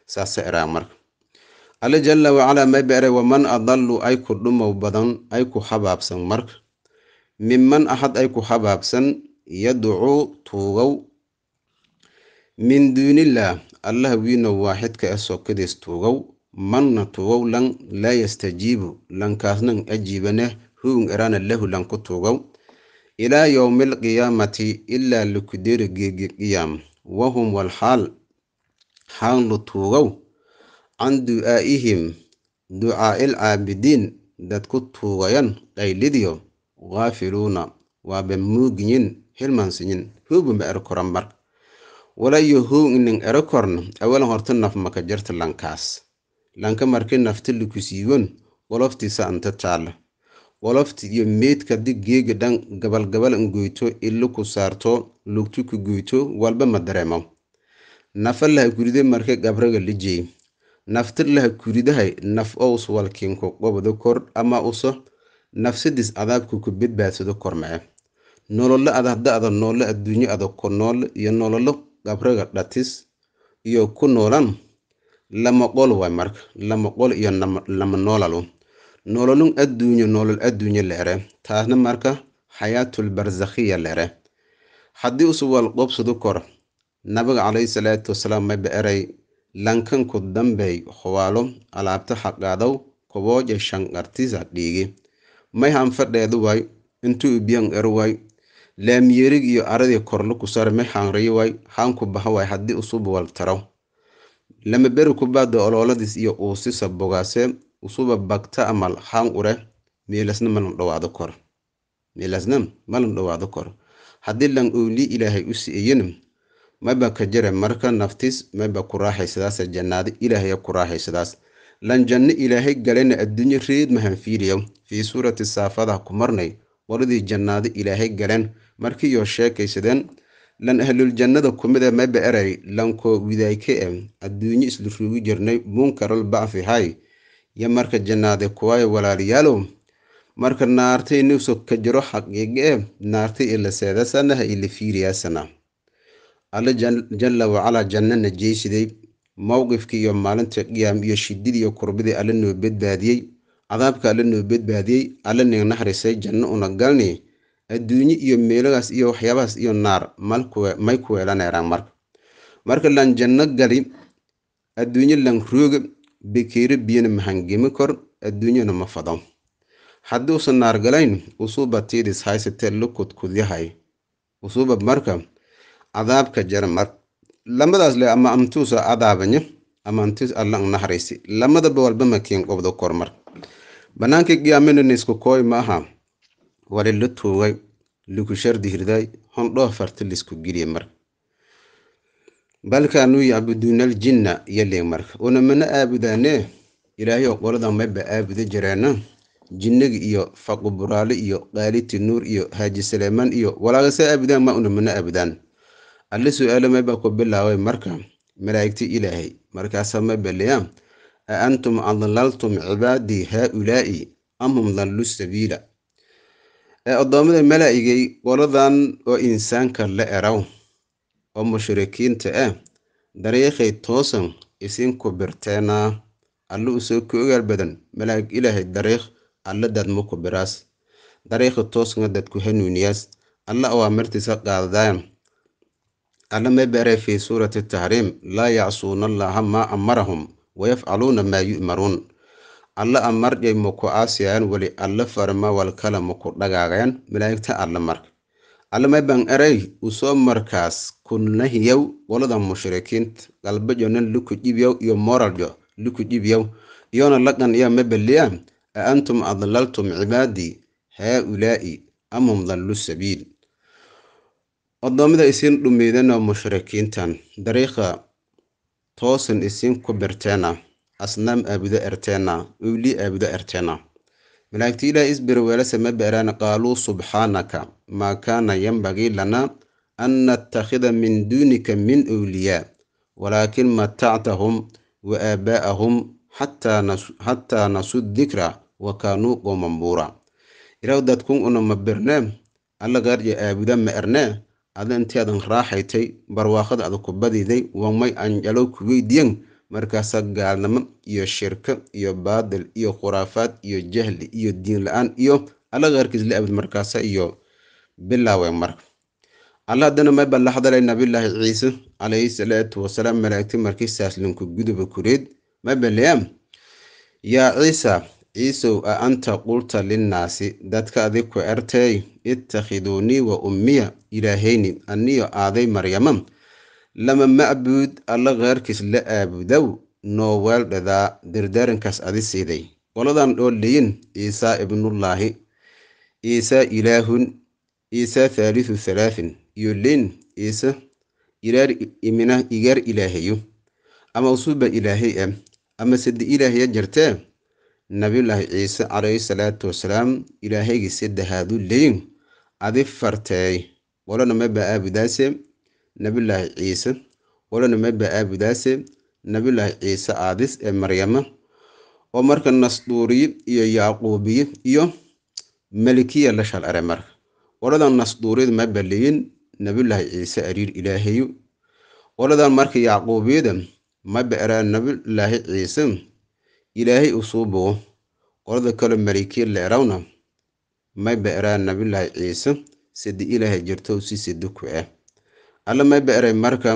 saasa eraan marka alle jala wacalaa may beeray waman adallu ay ku dhumow badan ay ku habaabsan marka miman ahad ay ku habaabsan yadcuu tuugow min duunillaah allah wiinow waaxidka e ah sokadiis tuugow manna tuugow lan laa yastajiibu lankaasnan ajiibaneh huun iraana lahu lan ku tuugow ilaa yowmi alqiyaamati ilaa lukuderi geegiqiyaam wahum walxaal haanlu tuugow can du'aa'ihim ducaa'il caabidiin dadku tuugayan qaylidiyo ghaafiluuna waaba muugiyin hilmaansinyin hooguma ero koran mar walayo hoognin ero korn awalan horta naf jarta lankaas lanka marke nafta lukusiigon woloftiisa anta taalla wolofti iyo meydkadi geega dhan gabalgabal ngoyto iluku saarto lugtuku goyto walba ma dareemo nafa laha kuride marke gabraga lijey nafta laha kuridahay naf ous walkinku qobdo kor ama uso nafsidis adaabku ku badbaadsado kormee nolole aad haddaada noole adduunyo ada ku nool iyo nololo qabriga dhatis iyo ku noolan lama qol waay marka lama iyo lama noolalu nololun adduunyo nolol adduunyo lere taasna marka xayaatul barsakhiya leere haddii usuwal qobsadu kor nabiga calayhi salaatu wasalaam mayba eray lankanku dambey howaalo alaabta xaqaadaw kobooja shanqartisa dhiigi may hanfadheedu waay intuu biyan erwaay laamyerig iyo aradii korlo ku sare may haanrayo haanku baha haddii usuba waltaraw lama beri ku baado iyo uusisa bogaase usuba bagta amal haan ure meelasna malan dhawaado kor meelasna malan dhawaado kor haddii lan owli ilaahay u si'iyana maba ka jare marka naftis maba ku raaxaysadaas jannaado ilaahaya ku raaxaysadaas lan janno ilaahay galena adduunyo reed mahan fiiliyo fii suurati saafada ku marnay waradii jannaado ilaahay galeen markiyo sheekaysadeen lan ahluljannada kumida ah mebe eray lanko widayke e isla islusugu jirnay munkaral bacfi hay yo marka jannaade kuwaay walaaliyaalow marka naartay newso ka jiro xaqiiqo e naartay ila seedasanaha ila fiiriyaasana alle jalla wacalaa jannana jeysiday mowqifkii iyo maalinta qiyaam iyo shididiiyo iyo kurbadii alle noo badbaadiyey cadaabka alle noo badbaadiyey alle nig naxrisay janno una galni adduunye iyo meelagaas iyo waxyaabahaas iyo naar may ku weelanaraan marka marka lan janno gali adduunye lan rooga bekeere biyana mahangemi kor adduunyana ma fado haddii usan naargalayn galayn usuuba tiidis haysatee lukudkudyahay usuuba marka adaabka jara mar lamadaas le ama amtuusa cadaabanye ama amtuus alla nahraysi lamadaba walba makiin qobdo kor mar banaanka qiyaamena nisku kooy ma aha wali la toogay lukushardihirday hondhoo farta lisku geliya marka balkaanuu yacbuduunal jinna yalee marka una mana aabudaanee ilaahay oo qolada mayba aabuda jiraana jinnagi iyo faquburaali iyo qaaliti nuur iyo haaji saleemaan iyo walaagase aabudaan maa una mana aabudaan alle su-aalo maybaa ku bilaabay marka malaa'igti ilaahay markaasaa mayba leya a antum adlaltum cibaadii haa ulaa'i am hum dallu sabiila oddoomada malaa'igay goladan oo insaanka la erow oo mushrikiinta ah dariiqay toosan isinku birteena alle usoo ku ogaal badan malaa'ig ilaahay dariiq alle dad muku biraas dariiqa dad ku hanuuniyaas alla awaamirtiisa martiisa qaadadaan alla ma baray fii suurati tahriim laa yacsuuna allaaha maa amarahum wayafcaluuna maa yu'maruun alla amarjay mardhey muku wali alla alle faramawal kale muku dhagaageen malaa'igta alla marka alle mayban erey usoo markaas kunnahiyow walada mushrikiinta galbajonan luku dhibyow iyo moraljo luku dhibyow iyona laqan iyo mabeliya a antum adlaltum cibaadii haa ulaa'i am dallu sabiil odoomida isiin dhumiidanoo mushrikiintan dariiqa toosan isiin ku birteena asnaam aabuda ertena wiilii aabuda ertena malaa'igti ilaah isbirweelase ma beeraan qaaluu subxaanaka maa kaana yambagii lanaa an nattakhida min duunika min awliyaa walaakin matactahum wa aabaa'ahum xataa nasu dikra wa kaanuu qooman buura ilaw dadkun una ma birnee allagaarya aabuda ma erne ada intaadan raaxaytay barwaaqada ada ku badiday wamay anjalow kuweydiyen markaasa gaalnimo iyo shirko iyo baadil iyo khuraafaad iyo jahli iyo diin la-aan iyo alla qaarkiis la abid markaasa iyo bilaawe marka alla haddana mayban la hadalay nabiyulaahi ciise calayhi salaatu wasalaam malaa'igti markii saaslinku guduba kureed maybaleam yaa ciisa ciisow a anta qulta linnaasi dadka ku ertay ittakhiduunii wa ummiya ilaahayni aniyo aaday maryamam lama macbuud alla kheyrkiis la aabudow noo weeldhadaa dardaarankaas adi siiday qoladan dhoolliyin ciisaa ibnullaahi ciisaa ilaahun ciisaa thaalithu thalaathin iyo liin ciise ilaar imina igaar ilaahayo ama usuuba ilaahay ah ama sadde ilaahaya ah jirtee nabiyullaahi ciise calayhi salaatu wasalaam ilaahaygii saddehaadu leyin adi farteey qolana maba aabudaase nabilahi ciise walana meba aabudaase nabilahi ciise aadis ee maryama oo marka nasduuriye iyo yaaquubiye iyo malikiya la shal aray marka waladan nasduuriyada ma baliyin nebillaahi ciise ariir ilaahayu waladan marka yacquubiyada ma beeraa nabilahi ciise ilaahay usuu bugo qolada kale malikiya la erawna ma beeraa nebillaahi ciise sidi ilaahay jirto si sidi ku ah alle ma beeray marka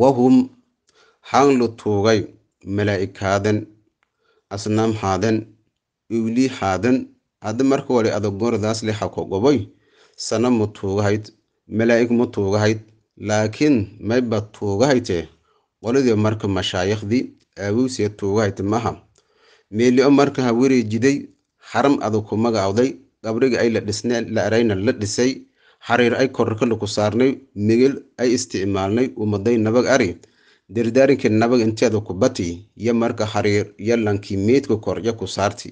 wahum hanglu tuugay asnaam haaden asnaamhaadan haaden hadda marka wali adogoordaas lixa kogoboy sana ma tuugahayd malaa'ig ma tuugahayd laakiin mayba tuugahayte qoladii marka mashaayikhdi aawowsee tuugahayte maha meelio marka hawereejiday haram adag ku awday qabriga ay la dhisneen la erayna la dhisay xariir ay korarka laku saarnay migil ay isticmaalnay umaday nabag ari dardaarinka nabag inteeda ku bati yo marka xariir yo lankii meydka korya ku saarti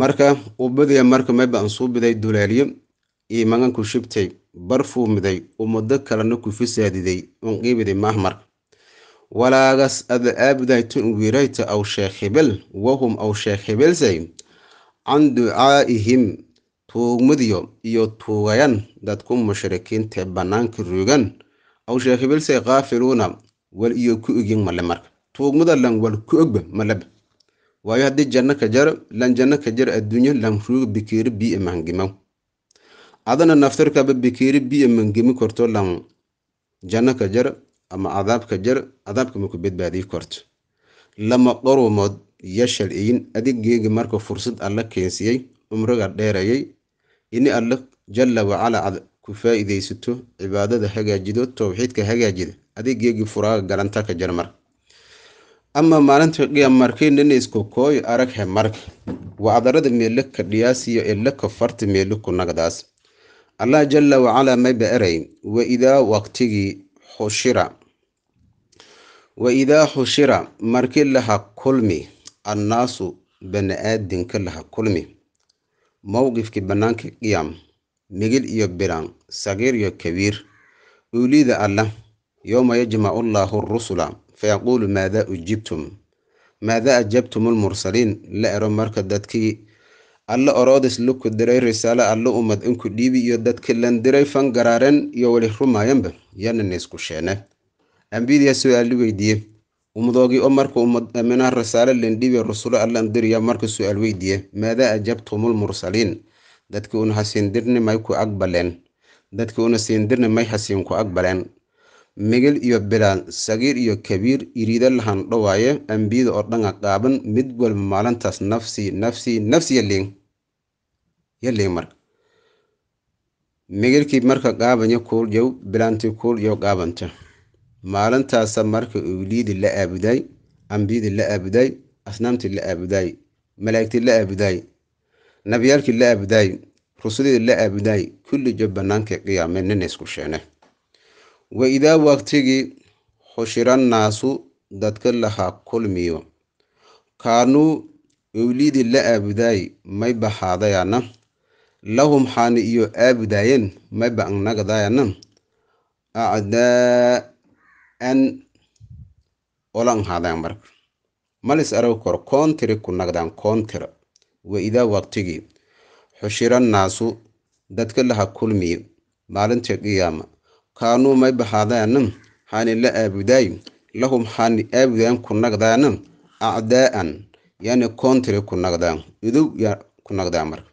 marka ubadiya marka mayba aan suu biday ku shibtay bar fuumiday ummado kalena ku fisaadiday un mahmar walaagas ada aabudahay tun wiirayta aw sheekh hibel wahum aw sheekh hibelsay can ducaa'ihim tuugmadiyo iyo tuugayan dadku mushrikiinte bannaanka ruugan awshee hibilse kaafiluuna wal iyo ku egin male marka tuugmada lan wal ku ogba maleba waayo haddii janno ka jar lan janno ka jar adduunyo lan ruug bikiiri bii'e mahangimow adana naftarkaba bikiiri bii'e mahangimi korto lan janno ka jar ama cadaabka jar cadaabkama ku badbaadii korto lama qorumood yashal iyin adiggeegi marka fursad alla keensiyey umriga dheerayay ini alle jalla wacala aad ku faa'iidaysato cibaadada hagaajido towxiidka hagaajida adeegeygii furaaga garanta ka jarmar ama maalinta qiyaam markaynanaysko kooyo arag he marka waa adarada meelaka dhiyaasiyo elaka farta meelaku nagdaas allah jalla wacalaa mayba eray waidaa waqtigii xushira wa idaa xushira markii laha kulmi annaasu bani aadinka laha kulmi mowqifkii bannaanka qiyaam migil iyo bilaan sagiir iyo kabiir dhuuliida allah yowma yajmacu llaahu rusula fayaquulu maadaa ujibtum maadaa ajabtum lmursaliin la ero marka dadkii alla oroodis luku diray risaale alla ummad inku dhiibi iyo dadkii lan diray fan garaaren iyo weli rumaayanba yana naysku sheene ambiyadiyaa su-aalli weydiiye umdoogi o marka ummina rasaale lendhibe rusulo allan diriya marka su-aal weydiiye maadaa ajabtumul mursaliin dadkii una hasiindirni may ku aqbaleen dadkii una siindirni may hasiin ku aqbaleen migil iyo bilaan sagiir iyo kabiir iriida lahan dhowaaye ambiyada oo dhanga qaaban mid walba maalintaas nafsi nafsi nafsi yaliin yaliin marka migilkii marka qaabanya kuulyow bilaantii kuulyow qaabanta maalintaasa marka uliidii la aabuday ambiyadii la aabuday asnaamti la aabuday malaa'igtii la aabuday nabiyaalkii la aabuday rusuladii la aabuday kullijo bannaankay qiyaameen nina isku sheene wa idaa waqtigii xushirannaasu dadka lahaa kulmiyo kaanuu owlidii la aabudaay may bahaadayana lahum xaani iyo aabudaayeen may ba acdaa n olan haadaan marka malis arow kor koontiri ku nagdaan koontira wa idaa waqtigii xushirannaasu dadka laha kulmiye maalinta qiyaama kaanuu may bahaadaana haani la aabudaayi lahum haani aabudaan ku nagdaana acdaa'an yani koontiri ku nagdaan idow ku nagdaan marka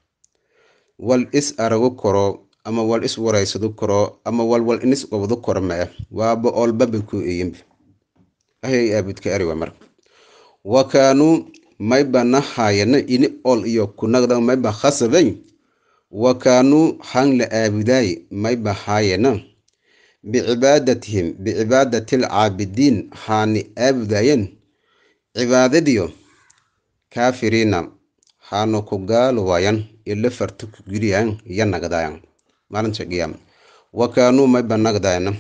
wal is aragu koro ama wal is waraysadu koro ama walwal inis gobdu koro ma ah waaba oolbaba ku eyinba ahyay aabudka ariwa mara wakaanuu mayba nahayana ini ol iyo kunagda mayba khasabay wakaanuu hanla aabudaay mayba haayana bicibaadatihim bicibaadati alcaabidiin haani aabudaayeen cibaadadiyo kaafiriina haanu ku gaalo waayan ila farta ku giliyaan iyo nagadaayan maalinta wakaanuu may banagdayna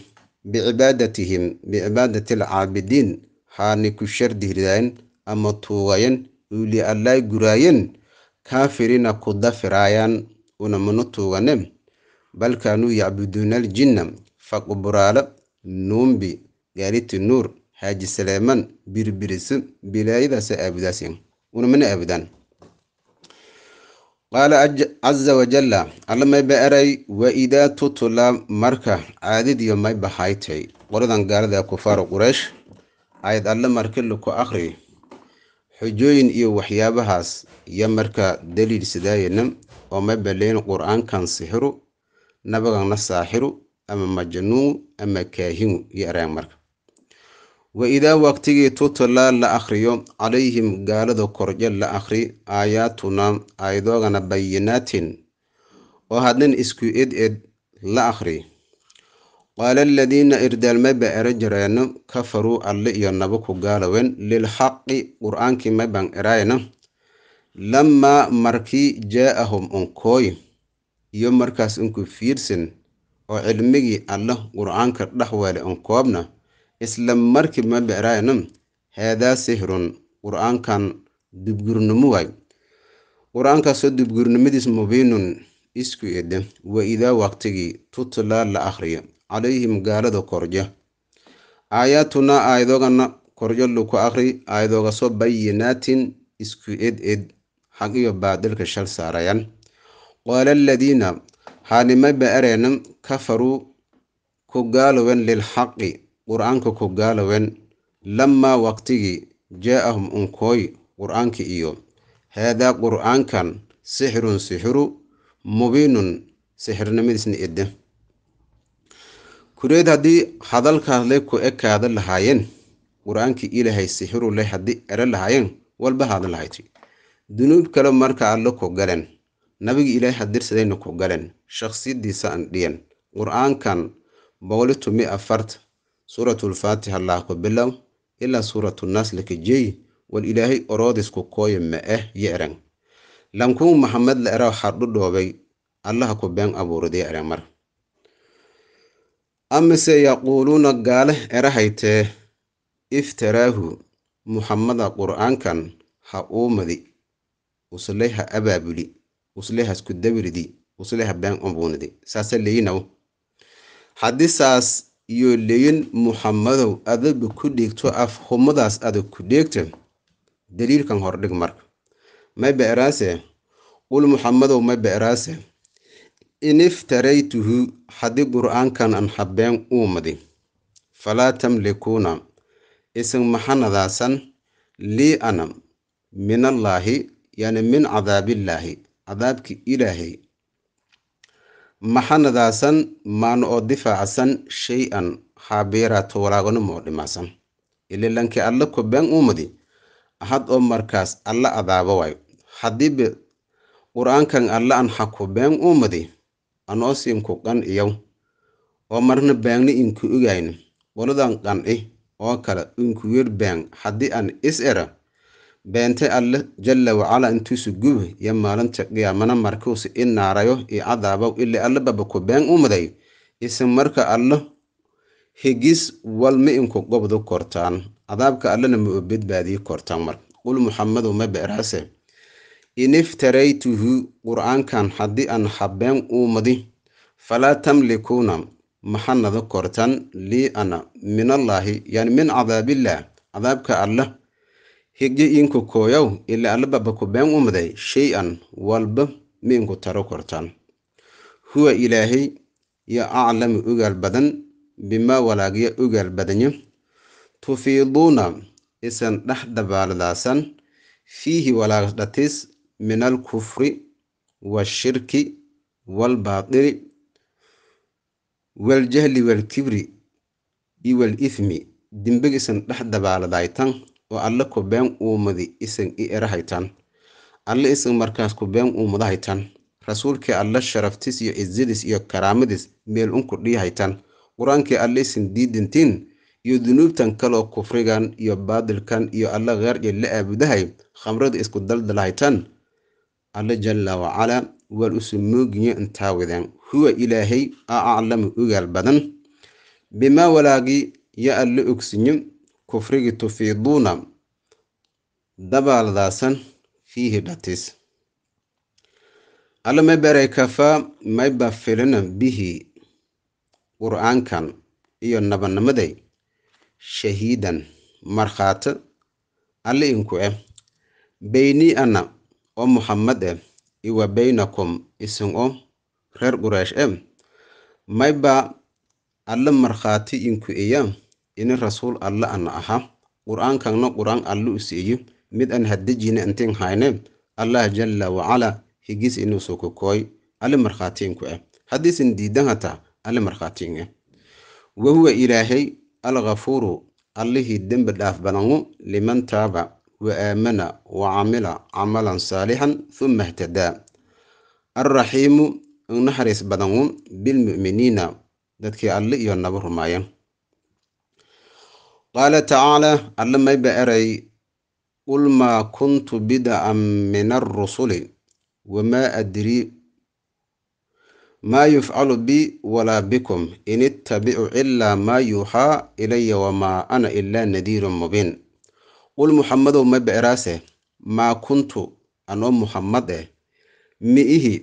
bicibaadatihim bicibaadati alcaabidiin haani ku shardihridayn ama tuugayen uli allaay guraayen kaafirina ku dafiraayaan una mana tuugane bal kaanuu yacbuduuna aljinna faqburaale nuumbi gaaliti nuur haaji saleeman birbirisu bilaayadaasa aabudaaseen una mana aabudaan qaala caza wajalla alla mayba eray wa tutula marka caadidiyo maybahaytay qoladan gaalada kufaaru quraysh ayad alla marka laku akri xujooyin iyo waxyaabahaas iyo marka daliil sidaayana oo mayba leyn qur'aankan sixiru nabagana saaxiru ama majnuun ama kaahinu iyo ereen marka wa idaa waqtigii tutlaa la akhriyo calayhim gaalada korje la akhri aayaatuna aayadoogana bayinaatin oo hadnan isku ed ed la akhri qaala aladiina irdaalmaba ero jareeno kafaruu alle iyo naba ku gaalowen lilxaqi qur'aankii aankii eraayna lamaa markii jaa'ahum unkooy iyo markaas unku fiirsan oo cilmigii allah qur'aanka aanka waale unkoobna isla markiibma beeraayan haadaa sihrun qur'aankan dubgurnimo waay qur-aankaasoo dubgurnimadiis mubiinun isku id wa waqtigii tutlaa la akhriyo calayhim gaalada korja aayaatunaa aayadogana korjo laku akhri aayadoogasoo bayinaatin isku ed ed xag iyo baadilka shal saarayan qaala aladiina haanima ba areenam kafaruu ku gaalowen lilxaqi qur-aanka ku gaalaween lammaa waqtigii jaaahum unkooy qur-aanka iyo haadaa qur-aankan sixirun sixiru mubiinun sixirnimadiisna ede kureed haddii hadalkaas lay ku ekaada lahaayeen qur-aankii ilaahay sixiru leh haddii ere lahaayeen walba haadan lahayti dunuub kale marka alla ku galeen nabiga ilaahay hadirsadayna ku galeen shakhsiyadiisa andhiyan qur-aankan boqolitumi tumi afart suuratlfaatixa laako bilow ilaa suuratunaas laka jeey wal ilaahay oroodisku kooye ma'eh ye'reng lankuu mahammed la'eraw hardhu dhoobay allaha ku eh, been abuurade ereng mar amise yaquuluuna gaale erahaytee iftaraahu muxammada qur'aankan ha uumadi usley ha abaabuli usley hasku dawiridi ha been abuunidi saase leyinaw haddi saas iyo leyin muxamadow adaba ku af humadaas ada ku dheegta daliilkan hordhig marka may be'raase ul muxamadow may in iniftaraytuhu haddii qur'aankan aan habeen uumadi falaa tamlikuuna isan maxanadaasan lii ana min allaahi yani min cadaabillaahi cadaabki ilaahay maxanadaasan maanu oo difaacasan shay-an haabiirato walaagano oo dhimaasan ililankii alla ko been uumadi had oo markaas alla adaaba waayo haddiibe qur'aankan alla an ha been uumadi anoo siinku qan iyow oo marna beengna inku ogayn waladan qanci oo kale inkuyer beeng haddii an is era beente alleh jalla wacala intuusu gube iyo maalinta qiyaamana markuusu i naarayo i cadaabow ile alle baba been u muday ise marka alleh higis walma inku gobdu kortaan cadaabka allena ma u badbaadii kortaan mar qul muxamadow ma beerhase iniftaraytuhu quraankan aankan haddii aan habeen uumadi falaa tamlikuuna maxanada kortan lii ana minallaahi yani min cadaabillaah cadaabka alleh higge inku koyow ile allababa ku been umaday shay-an walba miinku taro kortaan huwa ilaahay yo aclamu ogaal badan bima walaagya ogaal badanyo tufiiduuna isan dhex dabaaladaasan fiihi walaag dhatiis min alkufri washirki walbaatili waljahli walkibri iyo walithmi dembigiisan dhex dabaaldaaytan oo alle ku beem uumadi isan i erahaytan alle isan markaas ku beem uumadahaytan rasuulkii alle sharaftis iyo cizadiis iyo karaamadiis meel unku dhiyahaytan qur-aankii alle isan diidantiin iyo dunuubtan kaloo kufrigan iyo baadilkan iyo alle kheerje la aabudahay khamrada isku daldalahaytan alle jalla wacalaa waan usu moogiye intaa wadaan huwa ilaahay a aclamu ogaal badan bimaa walaagii yo alle ogsinyo kufrigi tufiiduuna dabaaldaasan fiihi dhatiis alla may beray kafaa mayba filina bihi qur-aankan iyo nabanimaday shahiidan markhaati alle inku eh beynii ana oo muxamed eh iwa beynakum isin o reer quraysh eh mayba alla markhaati inku iya eh ini rasuul alla ana aha qur'aankanna qur'aan alluu isiiyi mid aan haddejine intiin hayne allah jala wacala higiis inuu sokokooy alle markhaatiinku ah haddiisin diidan hataa alle wahuwa ilaahay alghafuuru allihii dembi dhaaf badangu liman taaba wa aamana wa camila camalan saalixan uma htadaa alraxiimu u naxariis badangu bilmu'miniina dadkii alli iyo naba rumaayan qaala tacaala alle mayba eray qul maa kuntu bidacan min arusuli wamaa adrii maa yufcalu bi walaa bikum in ittabicu ilaa maa yuuxaa ilaya wamaa ana ilaa nadiirun mubiin qul muxamadow mayba eraase maa kuntu anoo muxammad eh mi ihi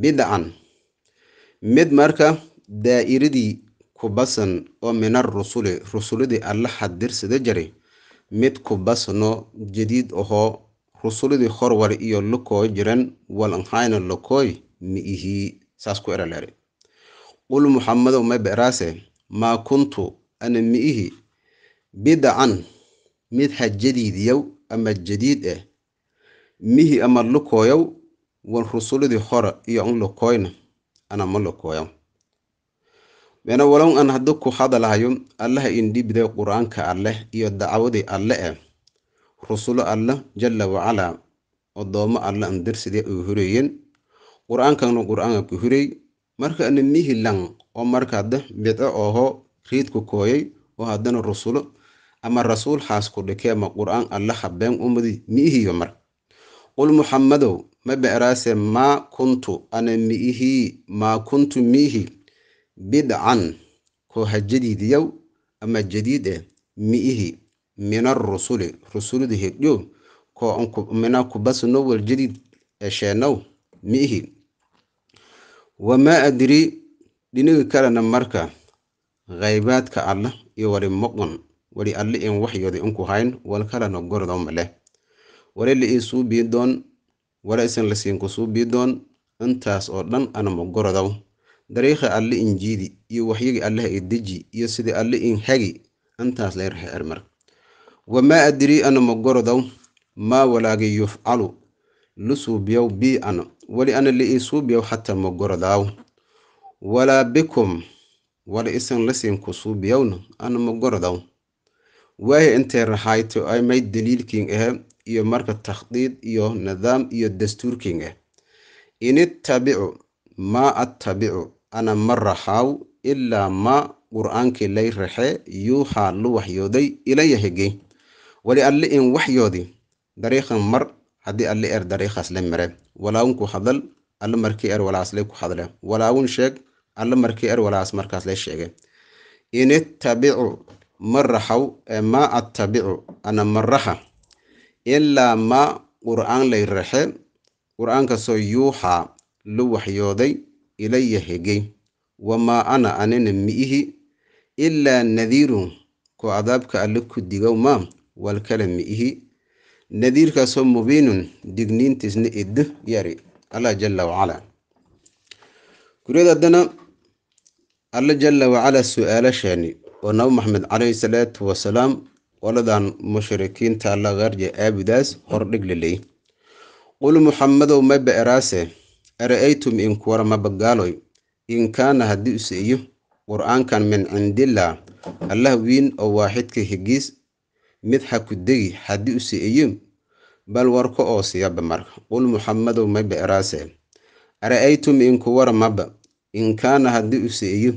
bidacan mid marka daa'iradii ku basan oo minar rusuli rusuladii alla xadirsada jaray mid ku basno jadiid ahoo rusuladii horwar iyo lokoo jiran wal anhayna lokooy miihi saas ku era qul muxamadow may maa kuntu ana miihi bidacan mid ha jadiidiyow ama jadiid eh mihi ama lokooyow wan rusuladii hora iyo an lokooyna ana ma lokooyaw meena walow aan hadduu ku hadalhayo allaha indhibday quraanka alleh iyo dacwadii alle eh rusulo alle jalla wacala odoomo alle aan darsiday u hureyeen qur-aankana ku hurey markaana mihilan oo markaada bidco oho riidku kooyay oo haddana rusulo ama rasuul rasuulxaas ku dhikeema quraan aan habeen umadi miihiyo mar qul muxammadow ma beeraase maa kuntu ana miihi maa kuntu miihi bidcan kooxa jadiidiyow ama jadiid eh mi'ihi minarusuli rusulida hedhow mina kubasnowal jadiid esheenow mi'ihi wamaa adri dhinigi kalena marka kaybaadka alla iyo wali moqon wali alle in waxyooda inku hayn wal kalena gorodoma leh ware la iisuu doon ware isan lasiinku suu doon intaas oo dhan anama gorodow dariiqa alle injiidi iyo waxyagii alleh ee deji iyo sidii alle inhagi antaas leerahay ermar wamaa adrii ana magorodow maa walaagi yufcalu lisuubiyow bii an wali ana liisuubiyow xataa magorodaw walaa bikum wala isan lasin kusuubiyowna ana magorodow waayo intay raxaayto ay may daliilkiin ahe iyo marka takhdiid iyo nidaam iyo dastuurkiin ah in maa attabicu ana ma raxaaw ilaa ma qur'aankii lay raxe yuuxaa lu waxyooday ilaya wali alli in waxyoodii dariiqan mar haddii alli er dariiqaas la mere walaawun ku hadal alla markii er walaas walaaslay ku hadle walaawun sheeg alla markii er walaas markaas lay sheege inittabicu ma raxaw ma attabicu ana ma raxa ilaa maa qur'aan lay raxe qur'aankasoo yuuxaa lu waxyooday ilaya hegey wamaa ana anina mi'ihi ilaa nadiiru koo cadaabka alle ku digow maa wal mi'ihi nadiirkaasoo mubiinun digniintiisna id yari allah jala wacala guriyad haddana alla jala wacala su-aalashaani oo nabi maxamed caleyhi salaatu wasalaam qoladan mushrikiinta alla garje aabudaas hordhig liley qul muxamadow maba eraase ara'aytum in kuwarama baggaalooy in kaana haddii use iyo qur'aankan min cindillaah allah wiin oo waaxidka higiis mid ha ku degi haddii use iyo bal warka oo siyaba marka qul muxammadow mayba eraase ara'aytum in kuwaramaba in kaana haddii use iyo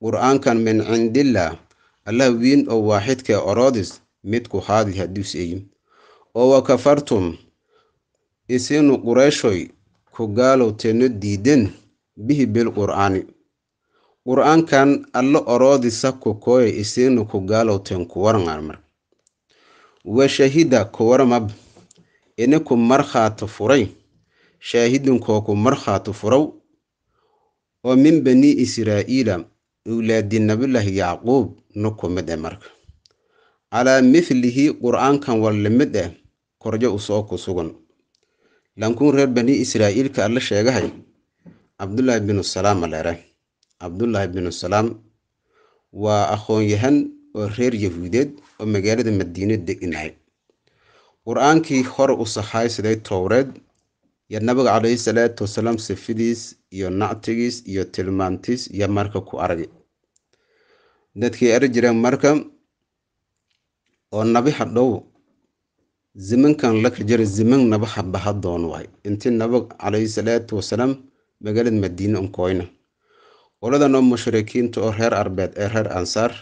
qur'aankan min cindillaah allah wiin oo waaxidka oroodis mid ku haadi haddii use iyo oo wakafartum isinu qurayshoy kogaalow teenno diiden bihi bilqur'aani qur'aankan alla oroodisa kokoye isiinu kogaalow teen kuwarŋarmar washahida kuwarmab ini ku markhaati furay shaahidinko ku markhaati furaw oo min bani israa'iila awlaadi nabilaahi yacquub nu mid e marka calaa mithlihi qur'aankan war limid eh korjo usoo ku sugan ilaan reer bani israa'iilka alla sheegahay cabdullaahi binu salaam aleere cabdulaahi binu salaam waa aqoonyahan oo reer yahuudeed oo magaalada madiine degnahay qur-aankii hore u saxaay siday towreed yo nabiga caleyhi salaatu wasalaam sifidiis iyo nactigiis iyo tilmaantiis iyo marka ku arag dadkii ari jireen marka oo nabi hadhow zimankan la kajara ziman naba habaha doon waay intii nabag calayhi salaatu wasalaam magaalada madiine unkoyna oo mushrikiinta oo reer arbeed ee reer ansaar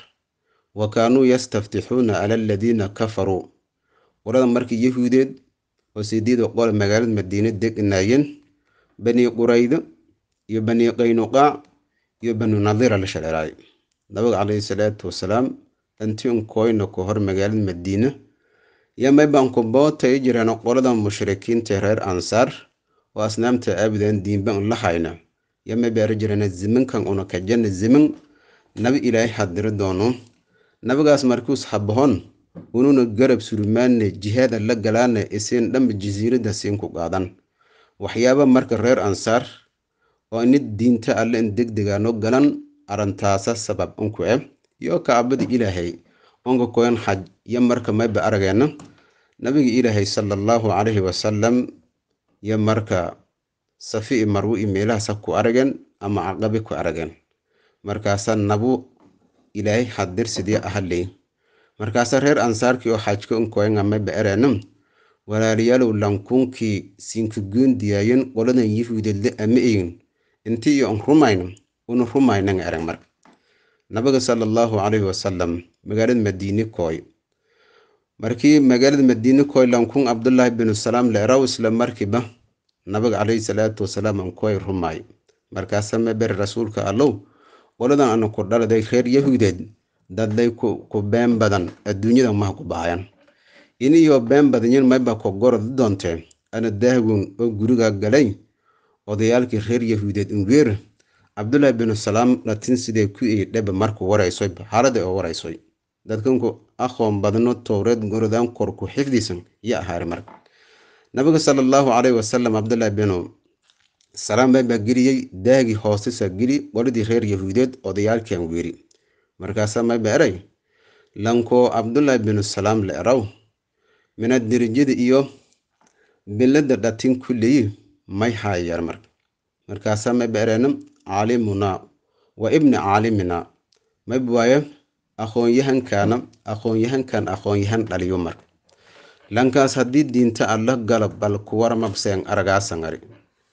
wa kaanuu yastaftixuuna cala aladiina kafaruu qolada markii yahuudeed oo sideeda qol magaalada madiine degnaayeen bani quraydo iyo bani qaynuqaac iyo bani nadira la shareeraay nabaga calayhi salaatu wasalaam inti unkooyna ka hor magaalada madiine iyo maybankubootay jireen qolada mushrikiinta reer ansaar oo asnaamta aabudeen diinban la hayna iyo maybaari jireen ziminkan una kajana zimin nabi ilaahay hadiri doono nabigaas markuus habahon ununa garab surmaane jihaada la galaana isiin dhamba jasiirada siin ku qaadan waxyaaba marka reer ansaar oo ini diinta alle in degdegaano galan arantaasa sabab unku e iyo kaabada ilaahay onga koyan xaj yo marka mayba aragayna nabiga ilaahay sala allahu calayhi wasalam yo marka safi i marwi i meelahaasa ku arageen ama caqabi ku arageen markaasa nabu ilaahay hadirsidyo ahaley markaasa reer ansaarkii oo xajka unkoyanga mayba ereena walaalayaalow lankunkii siinka goondiyaayen qoladan yihuudedle ama eyin intii iyo un rumayno una rumaynanga ereg marka nabiga sala allahu calayhi wasalam magaalada madiine kooy markii magaalada madiine kooy lankun cabdullaahi binu salaam la isla markiiba nabiga calayhi salaatu wasalaam ankoy rumay rumaay markaasama beri rasuulka allow waladan ana ku dhaladay reer yahuudeed dadlay ku been badan adduunyada maha ku bahayaan iniyo been badanyin mayba ku gorodi doontee ana daahgoon oo guriga galay odayaalkii reer yahuudeed ungeer cabdullaahi binu salaam latin sidee ku ii dhebe markuu waraysoy xaaladda oo waraysoy dadkanku aqoon badno towreed gorodaan korku xifdisan iyo ahaare marka nabiga sala allaahu caleyhi wasalam cabdulahi binu salaam baa geliyey daagii hoostesa geli qoladii reer yahuudeed odayaalkan weeri markaasaa mayba eray lankoo cabdullaahi binu salaam la eraw mina dirijada iyo bilada dhatin kulleyi may haayar marka markaasaa mayba ereyna caalimunaa wa ibni caaliminaa mab waayo aqoonyahankaana aqoonyahankan aqoonyahan dhaliyo mar lankaas haddii diinta alla gala bal kuwaramabseen aragaasa ngari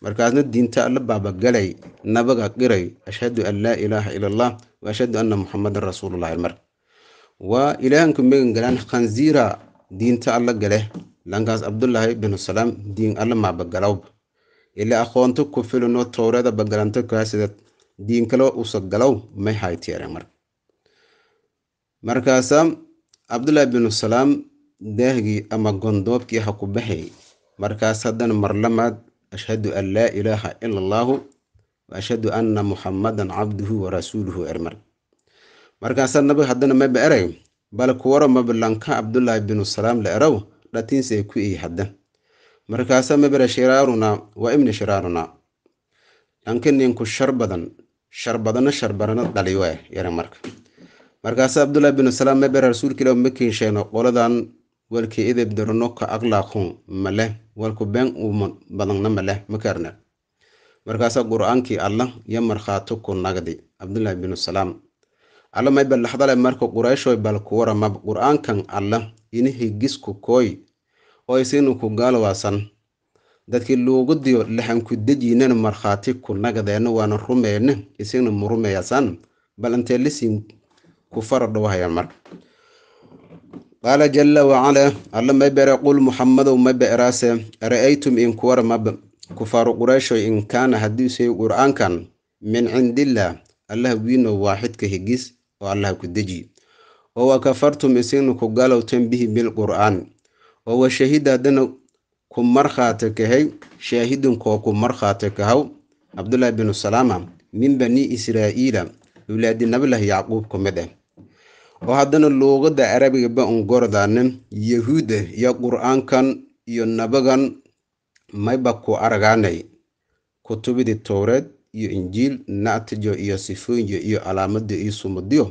markaasna diinta alla baabagalay nabaga qiray ashhadu an laa ilaaha ila allah wa ashhadu anna muxamadan rasuululahi mar waa ilaahanku megan galaan khanziira diinta alla gale lankaas cabdulaahi binu salaam diin alla maabagalow ila aqoonto ku filino towrada bagalanto kaasida diin kale usa galow may haytiere markaasa cabdullaahi binu salaam daahgii ama gondoobkii ha ku baxayay markaas haddana marlamaad ashhadu an laa ilaaha ila allaahu wa ashhadu anna muxammadan cabduhu wa rasuuluhu ermar markaasa nabi haddana maba eray bal kuwara mabilanka cabdulaahi binu salaam la erow dhatiinsa ku iyi hadda markaase mabira shiraaruna waa imni shiraaruna dhanka ninku shar badan shar badano shar barano dhali waa yara marka markaasa abdullah binu salaam mabira rasuulka ilah ma qoladan walka idib dirno ka aqlaaqun maleh walku been uuma badanna maleh makarna markaasa qur allah iyo markhaato ku nagdi cabdullah binu salaam alla mayba laxdale marka qurayshooy bal kuwaramab qur-aankan allah ini higisku kooy oo isaynu ku gaalowaasan dadkii loogu diyo laxanku dejiinan markhaati ku nagadeenna waana rumayna isagna ma rumayaasaan bal intee lisiin ku fara dhowhayaan mar qaala jala wacala alla ma bere qul muxamadow ma be'raase ra'aytum in kuwar mab kufaaru qurayshoy in kaana haddiisay qur'aankan min cindillaah allah wiino waa xidka higis oo allaha ku deji oo wa kafartum isigna ku galowtan bihi bilqur'aan oo wa shahida haddana ku markhaati kahay shaahidun koo ku markhaati kahow cabdulaahi binu salaama min bani israa'iila awlaadi nabilahi yacquub ku mid ah oo haddana luuqadda carabiga ba un gordane yahuuda iyo qur'aankan iyo nabagan mayba ku aragaanay kutubidii towreed iyo injiil nactijo iyo sifooyiyo iyo calaamada iyo sumadiyo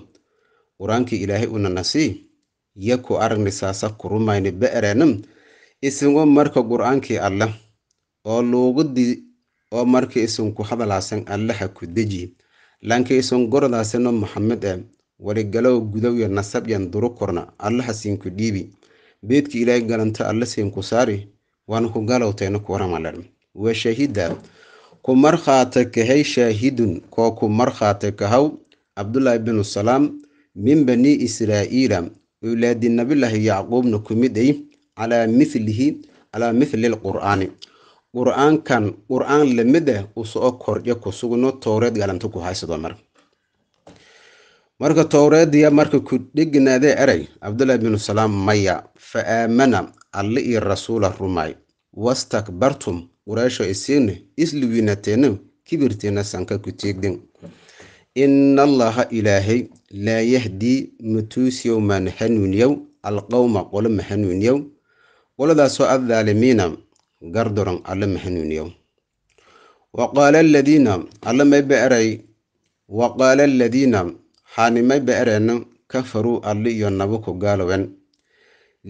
qur-aankii ilaahay una nasii iyaku aragnisaasa kurumayni be'ereenam isingo marka qur-aankii alleh oo luugudii oo marka isunku hadalaasan allaha ku deji laankii isun gorodaasino maxamed e warigalow gudowya nasabyan durukorna allaha siinku dhiibi beedki ilaahay galanto alla siinku saari waan ku galowtayna kuwaramalen waa shaahida ku markhaata kahay shaahidun koo ku markhaata kahaw cabdulaahi binu salaam min bani israa'iila awlaadi nabilahi yacquubna ku mid ay calaa milihi calaa mithli lqur'aani qur'aankan qur'aan lamid ah uu soo ku sugno towreed gaalanta ku haysado mar marka towreediya marka ku dhegnaadee eray cabdullah bin salaam maya fa aamana alle iyo rasuula rumaay wastakbartum qureesho isiine isliwiinateena kibirteena sanka ku tiigdin ina allaha ilaahay laa yahdii matuusiyow maanu hanuuniyow alqowma qolo ma hanuuniyow qoladaasoo addaalimiina gardoran alla ma hanuuniyow wa qaala aladiina alla mayba eray wa qaala aladiina xaanimayba ereen kafaruu alli iyo nabuku gaalowen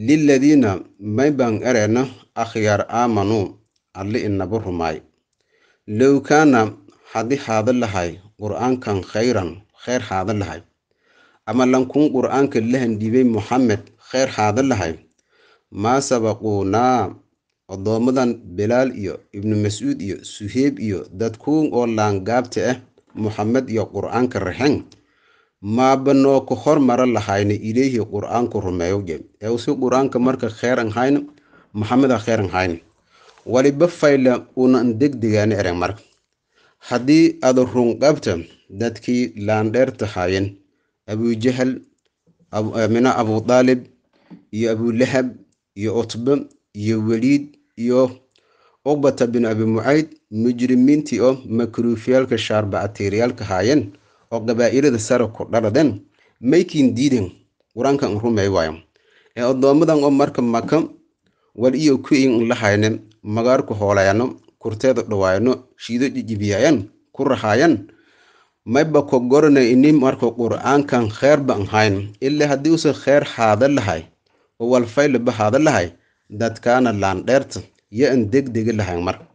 liladiina maybaan ereen akhyaar aamanuu alli inabu rumaay low kaana haddii haada lahay qur'aankan khayran kheyr haadan lahay ama lankun qur'aanka lahandhiibay moxamed kheyr haadan lahay maa sabaquunaa odoommadan bilaal iyo ibnu mascuud iyo suheeb iyo dadkuun oo laangaabta ah moxamed iyo qur'aanka raxen maabanoo ku hormara lahayna ileehi qur'aanku rumeeyoje ewsi qur'aanka marka kheyran hayna moxameda kheyran hayna waliba fayla unan degdegaana ereg marka haddii aad runqabta dadkii laandheerta haayeen abujahal eh, mina abudaalib iyo abulahab iyo utba iyo weliid iyo uqbata bin abi mucayd mujrimiintii oo makruufyaalka shaarbacateeriyaalka haayeen oo qabaa'ilada sare ku dhaladeen maykiin diiden qur-aankan rumeey waayo ee addoommadan oo marka maka wal iyo ku in la hayne magaarku hoolayaano kurteeda dhawaayno shiido jijibiyaayan ku rahaayan mayba ko goranay ini marko qur kheer baan hayn ilaa haddii use kheer haada lahay oo walfaylba haada lahay dadkaana laandheerta yo an degdegi lahayn marka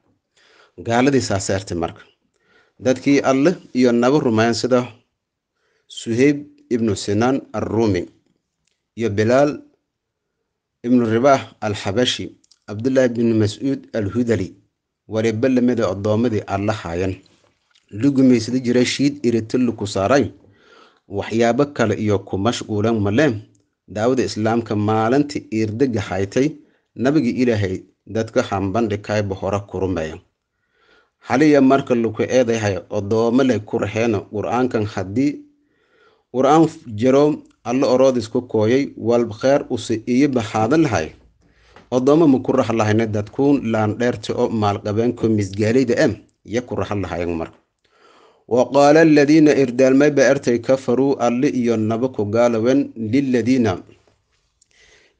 gaaladii saaseertay marka dadkii alle iyo naba rumayan sida suheyb ibnu sinaan arruumi iyo bilaal ibnu ribaah alxabashi cabdullaahi bnu mascuud alhudali wareebellamada addoommadii aada la haayeen lugumaysada jira shiid iritilli ku saaray waxyaabo kale iyo ku mashquulan malee daawada islaamka maalinta irdega haytay nabigi ilaahay dadka hambandhikayba hore ku rumeeya haliya marka laku eedayahay odoomo leh ku raheena qur-aankan haddii qur-aan jiro alla oroodis ku kooyay walb kheer use iyo baxaadan lahay odoomama ku raha lahayna dadkuun laandheerta oo maalqabeenko misgaalida am iya ku raha lahayan marka wa qaala aladiina irdaalmayba ertay kafaruu alli iyo naba ku gaalawen liladiina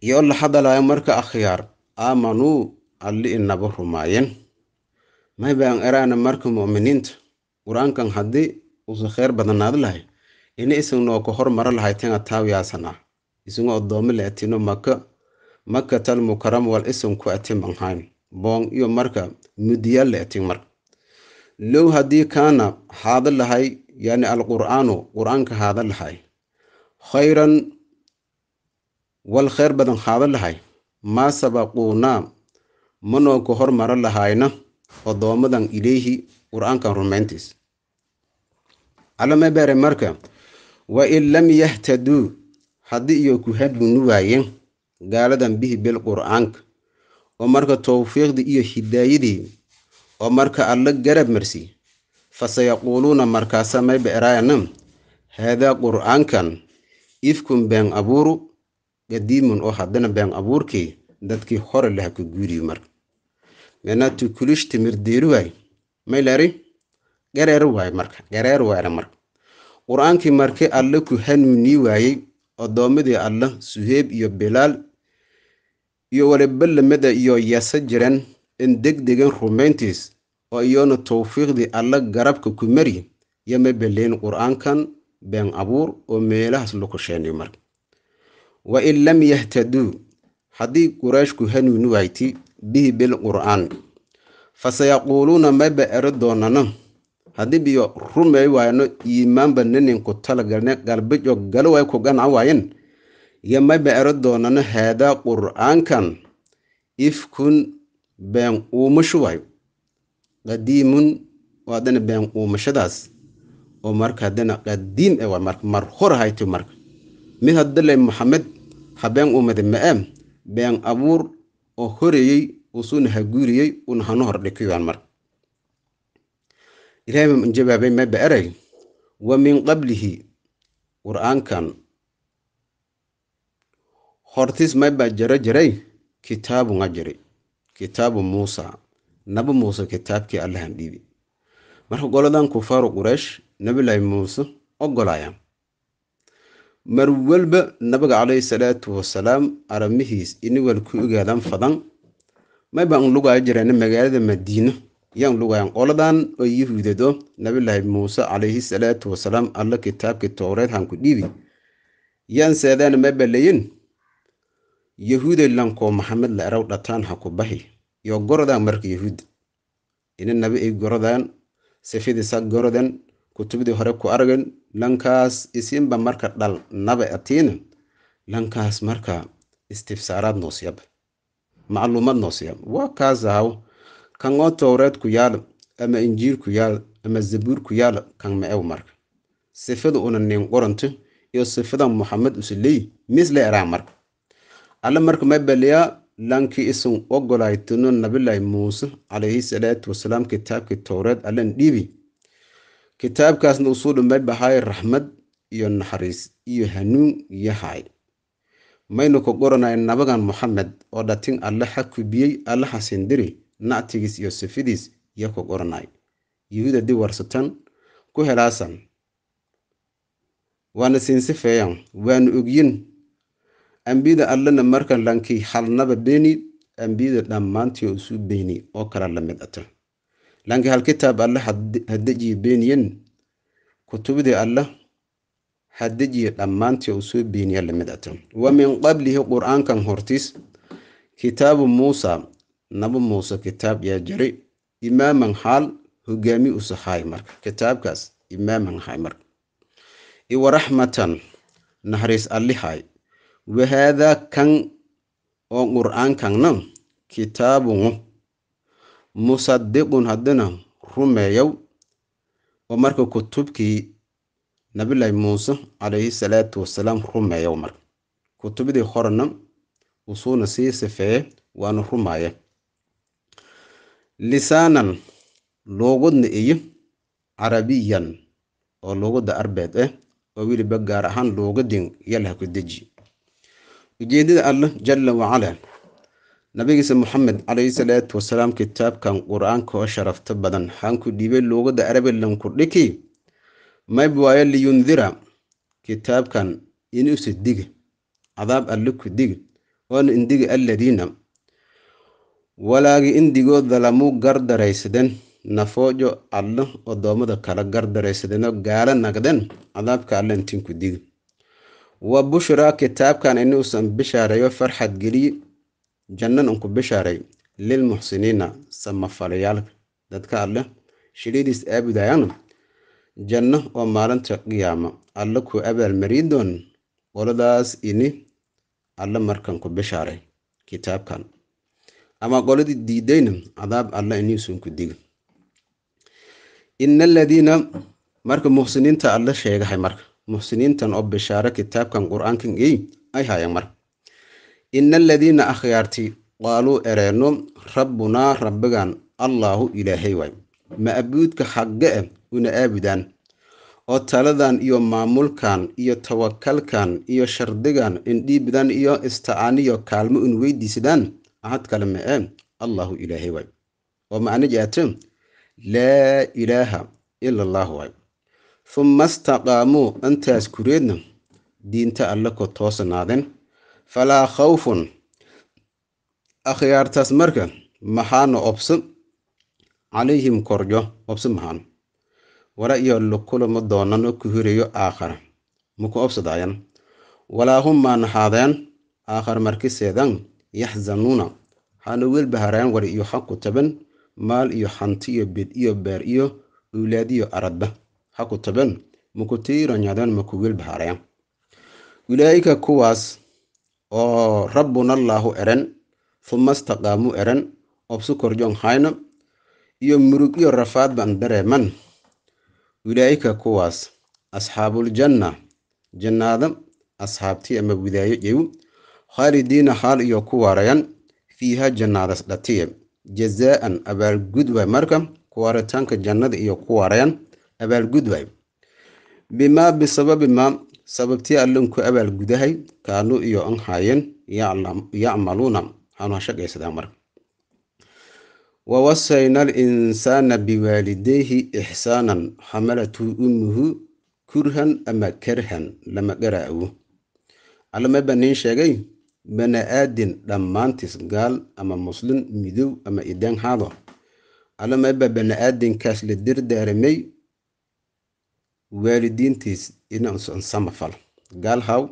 iyo la hadalaya marka akhyaar aamanuu alli naba rumaayeen maybaan eraana marka mu'miniinta qur-aankan haddii uusan kheyr badanaad lahay ina isan ka hormaro lahay tena taawiyaasan ah isunga leetino maka makatal mukaram wal isamku atin manhaym boong iyo marka mudiyaal la atin low haddii kaana haada lahay yani alqur'aanu qur'aanka haada lahay khayran wal khayr badan haada lahay maa sabaquunaa manoo ka hormara lahayna odoommadan ileyhi qur'aankan aankan rumayntiis calame marka wa in lam yahtaduu haddii iyo ku hadwinu waayeen gaaladan bihi bil qur'aanka oo marka towfiiqdii iyo hidaayadii oo marka alla garab marsi fasayaquuluuna markaasa may beeraayana haadaa qur'aankan ifkun been abuuru qadiimun oo haddana been abuurkii dadkii hore laha ka guuriyo marka mena tukulishti mirdeelu waay maylari gareer waay marka gareer waayna marka qur-aankii markii alle ku hanuunii waayey oddoommadii allah suheeb iyo bilaal iyo walabelamada iyo yase jiran in deg degdegan rumayntiis oo iyoona tawfiiqdii alla garabka ku mari yama beliin qur'aankan been abuur oo meelahaas laku sheeniyo mar wa in lam yahtaduu haddii qurayshku hanuuni waayti bihi bil qur'aan fasayaquuluuna mayba eri doonano haddii biyo rumay waayno iimaanba ninin ku talagalne galbijo galo way ku ganac waayen iyo ma beero doonana haadaa qur'aankan ifkun been uumashu waayo qadiimun oo haddana been uumashadaas oo marka haddana qadiim e waa marka mar hor hayto marka mid haddale maxamed habeen uumada ma'aam been abuur oo horeeyey uusuna haguuriyey una hanu hordhikiyaan marka ilaahay jawaabay ma beeray wa min qablihi qur'aankan hortiis may baa jaro jiray kitaabun jiri kitaabu muusa nabi muuse kitaabkii allahan dhiibi marka goladan kufaaru quraysh nabilaahi muuse ogolaayaan mar walba nabiga calayhi salaatu wasalaam aramihiis iniwal ku ogaadan fadan maybaa unlugaayo jireen magaalada madiino yaan lugayan qoladan oo yahuudado nabilaahi muuse calayhi salaatu wasalaam alla kitaabkii towreed hanku dhiibi yaan saadaan mayba layin yahuudellankoo maxamed la eraw dhataan ha ku bahi yo gorodaan marka yahuudda inanaba ay gorodaan sifadiisa gorodan kutubdii hore ku argan lankaas isinba marka dhal naba atiina lankaas marka istifsaaraad noosiyaba macluumaad noosiyaba waa kaas ahaw kan oo towreed ku yaala ama injiir ku ama zabuur ku kan ma marka sifada una nin qoranto iyo sifada muxamed usuleey misla eraa marka alla marka mabaliya lanki isan ogolaaytino nabilahi muuse calayhi salaatu wasalaam kitaabki towreed allan dhiibi kitaabkaasna usuu dhumay bahaay raxmad iyo naxariis iyo hanuun yahay maynu ku goranay nabagan moxamed oo dhatin alle ha kubiyey alle hasindiri nactigiis iyo sifidiis iyo ku goranay yuhuda dib warsatan ku helaasan waana siinsifeeyaan waana ogyin ambiyada allana markan lankii halnaba beeni ambiyada dhammaanti oo isu beeni oo kala lamid ata lanki hal kitaab alla hadejiye beeniyen kutubdii alla hadejiye dhammaanti oo soo lamid ata wa min qablihi qur'aankan hortis kitaabu muusa nabi muuse kitaab yaa jiray imaaman xaal hogaami usahaay marka kitaabkaas imaaman hay marka iwaraxmatan naxariis allihay wahaadaa kan oo qur'aankanna kitaabunu musadiqun haddana rumeeyow oo marka kutubkii nabilahi muuse calayhi salaatu wasalaam rumeeyow marka kutubdii horena wusuuna sii sifeeye waana rumaaye lisaanan luuqudna iyo carabiyan oo luuqada arbeed ah oo weliba gaar ahaan luuqadin yalaha ku deji ujeedada allah jala wacala nabigiisa moxamed calayhi salaatu wasalaam kitaabkan qur-aanka oo sharafto badan xaanku dhiibay luugadda arabilan mayb waayo liyundira kitaabkan inuusa diga cadaab alle ku diga oona indiga alladiina walaagi indigoo dalamuu gardaraysadeen nafoojo alla odoommada kala gardaraysadeenoo gaala nagden cadaabka alla intinku diga wa bushraa kitaabkan inuusan bishaarayo farxad geliye jannan unku bishaaray lilmuxsiniina samafalayaala dadka alleh shiridiis aabudayaanu janno oo maalinta qiyaama alle ku abaalmarii doon qoladaas ini alle markan ku bishaaray kitaabkan ama qoladii diidayna cadaab alle inuusan ku digin ina aladiina marka muxsiniinta alle sheegahay marka muxsiniintan oo bishaaro kitaabkan qur-aankan ay haayeen mar ina aladiina akhyaarti qaaluu ereenno rabbunaa rabbigan allaahu ilaahay waay ma'buudka xagge eh una aabudaan oo taladan iyo maamulkan iyo tawakalkan iyo shardigan indhiibdan iyo istacaaniyo kaalmo un weydiisadaan ahad kale ma'e eh, allaahu ilaahay waay oo macna jaate laa ilaaha ila allah waay humma istaqaamuu antaas kureedna diinta alle ko toosanaadeen falaa khawfun akhyaartaas marka maxaana obso calayhim korjo obso maxaan wala iyo lukulama doonano ku hirayo aakhara muku obsadaayan walaa hum maan haadeen aakhar markiseedan yaxzanuuna hana welbaharaan war iyo xaqu taban maal iyo hanti iyo bid iyo beer iyo owlaad aradba ha ku taban maku ulaa'ika kuwaas oo rabbunallaahu eran huma istaqaamuu eran obsu korjoon hayno iyo murug iyo rafaad baan dareeman ulaa'ika kuwaas asxaabuljanna jannaada asxaabtii ama widaayo jew khaalidiina haal iyo ku waarayan fiiha jannaadas dhatiye jazaa'an abaalgud waay marka ku waaritaanka jannada iyo ku waarayan abaalgudway bimaa bisababima maa sababtii allan ku abaalgudahay kaanuu iyo anhaayeen yacmaluuna waxaanu ha shaqaysadaan marka wawasayna alinsaana biwaalidayhi ixsaanan xamalatu ummuhu kurhan ama karhan lama garaawo allama nin sheegay bani aadin dhammaantiis gaal ama muslin midow ama idaan haado allama baa bani aadinkaas la dardaaramay waalidiintiis inuusan samafal gaalhaw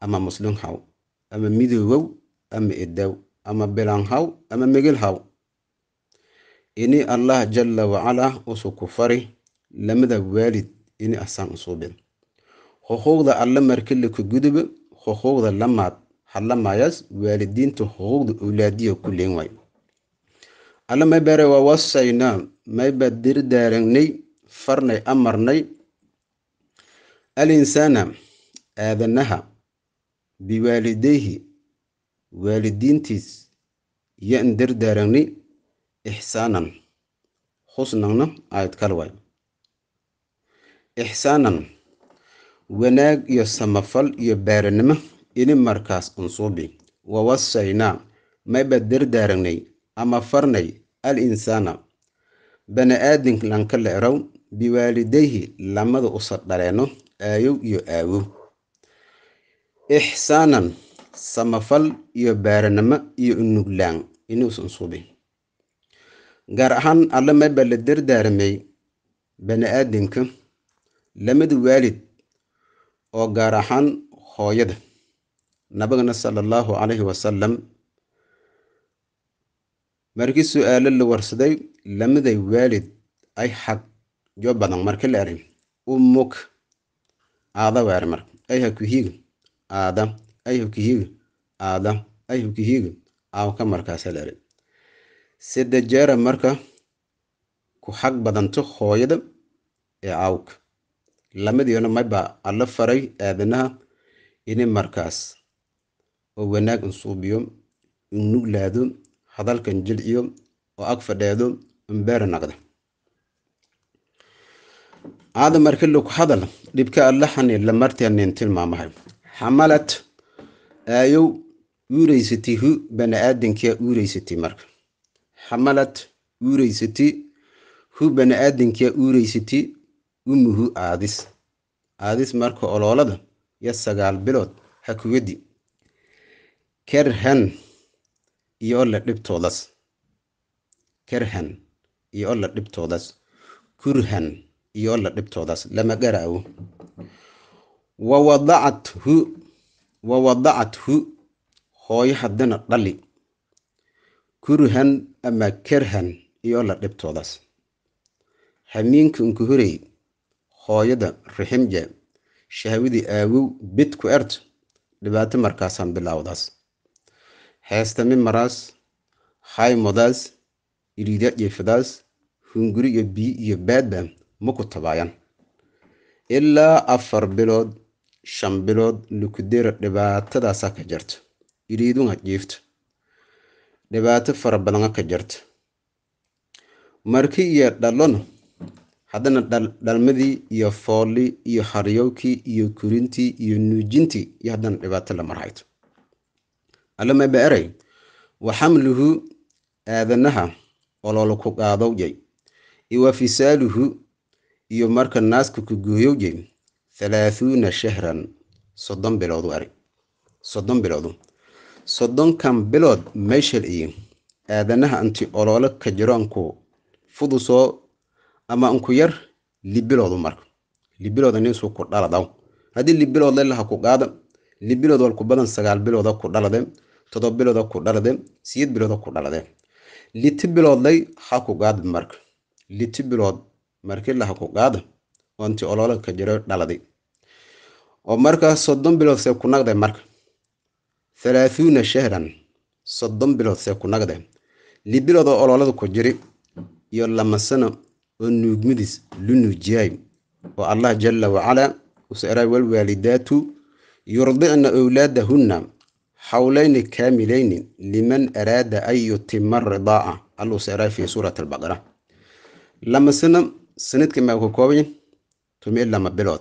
ama muslim ama midoobow ama edow ama bilaan ama megel ini allah jala wacala usu kufari fari lamada waalid ini asaan usuubin xuquuqda alla marka la kagudubo xuquuqda lamaad hadlamayaas waalidiinta xuquuqda awlaadiya ku leen waayo alla maybaare waa wasayna maybaa dirdaaragnay farnay amarnay alinsaana aadanaha biwaalidayhi waalidiintiis yan dardaaragni ixsaanan husnanna aayad kale waay ixsaanan wanaag iyo samafal iyo baaranimo ini markaas unsuubi wawasaynaa mayba dardaarangnay ama farnay al insaana bani aadinlanka la erow biwaalidayhi lamada usa dhaleeno aayow iyo aawow ixsaanan samafal iyo baaranamo iyo unuglaan inuusan suubin gaar ahaan alle meebaa la dardaaramay bani-aadanka lamada waalid oo gaar ahaan hooyada nabigana sala allahu calayhi wasalam markii su-aalo la warsaday lamaday waalid ay xaq jo badang marka la erey ummuk aada weere marka ayha ku aada ayha ku aada ayha ku hiigo aawka markaasa la erey sadde jeera marka ku xag badanto hooyada ee caawka lamadiona maybaa alla faray aadanaha ini markaas oo wanaag unsuubiyo unnuglaado hadalkan jilciyo oo ag fadheedo umbeera naqda aada marka lagu hadal dhibka allaxani lamartanin tilmaamahay xamalat aayow uuraysatay hu bani marka xamalat uuraysatay hu bani-aadinkia umuhu aadis aadis marka oloolada iyo sagaal bilood ha kugadi kerhan iyo olla dhibtoodas kerhan iyo olla dhibtoodas kurhan iyo la dhibtoodaas lama garaawo wawadacathu wawadacathu hooyo haddana dhali kuruhan ama kerhan iyo la dhibtoodaas hamiinka unkuhorey hooyada riximja shahwadii aawow bid ku ert dhibaato markaasaan bilaawdaas heesta mimaraas haymodaas iriida jeefadaas hunguri iyo biyo iyo baadba ma ku tabaayaan ilaa afar bilood shan bilood lukudera dhibaatadaasa ka jarto iliidunha jiifto dhibaato fara badana ka jarta marki iyo dhallona haddana dhalmadii iyo foolli iyo haryowkii iyo kurintii iyo nuujintii iyo haddana dhibaato la marhayto allamaaba e eray wa xamluhu aadanaha ololaku qaadowyay iyo wa fisaaluhu iyo marka naaska ku gooyowye thalaathuuna shahran soddon biloodu arag soddon biloodu soddonkan bilood meeshal iyo aadanaha anti oloolo ka jiro anku fudusoo ama anku yar libiloodu marka libilood aninsu ku dhaladaw haddii libilood lelaha ku qaada libilood wal badan sagaal bilooda ku dhalade todoba bilooda ku dhalade siyeed bilooda ku dhalade liti biloodlay ha ku qaad marka liti bilood markii la xuquuqaada oontii olole ka jiro dhaladi oo marka soddon bilood see ku nagde marka halaathuuna shahran soddon bilood see ku nagde libilood oo ololada ku jiri iyo lamasano oo nuugmadiis lu nuujiyay oo allah jalla wacalaa usara walwaalidaatu yurdicna owlaadahunna xawlayni kaamilayni liman araada an yutima ridaaca allusara fi suurati albaqara lama sanadkan baan ku koobayin tumiyo lama bilood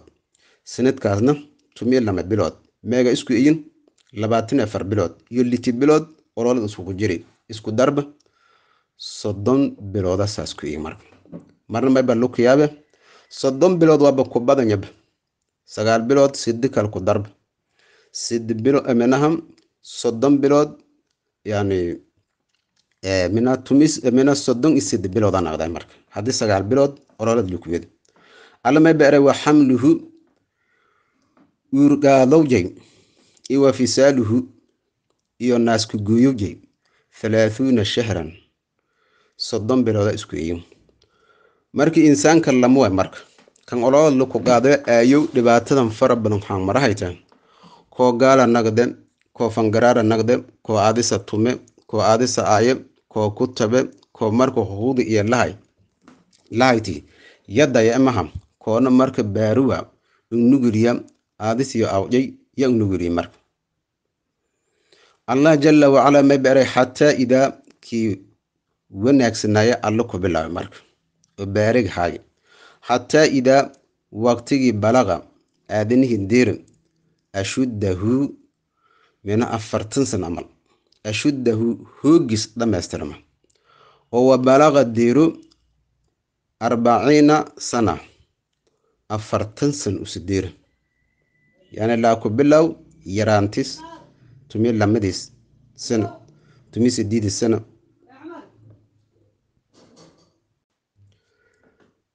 sanadkaasna tumiyo lama bilood meega isku iyin labaatan afar bilood iyo liti bilood ololada iskuku jiri isku darba soddon bilooda saas ku ii marka marna maybaa lu kiyaabe soddon bilood waaba ku badanyaba sagaal bilood sidi kal ku darba sidi bilo amenaha eh, soddon bilood yani mina soddon iyo side bilood marka haddii sagaal bilood ololed lukuwed alama wa xamluhu uurgaadowjay iyo fisaaluhu iyo naaskuguuyowjay thalaathuuna shahran soddon bilooda iskueyo markii insaanka lamuwe marka kan ololad lukugaado aayow dhibaatadan fara badan waxaan marahayta koo gaala nagde koo fangaraara nagde koo aadisa tume koo aadisa aaye koo ku tabe koo marka huhudi iyo lahay lahayti yadaya emaha koona marka baaruwa aadis iyo awjay ya ugnuguriya marka allah jala wacala ma baray xataa idaa kii wanaagsanaya allo ku bilaabay marka oo baareg haaye xataa idaa waqtigii balaqa aadanihi diirin ashuddahu mino afartan sana amal ashuddahu hoogis dhammaystirma oo wa balaqa diiru arbaciina sana afartan san usu diira yani laa ku bilow yaraantis tumi lamadiis sana tumi sideedi sana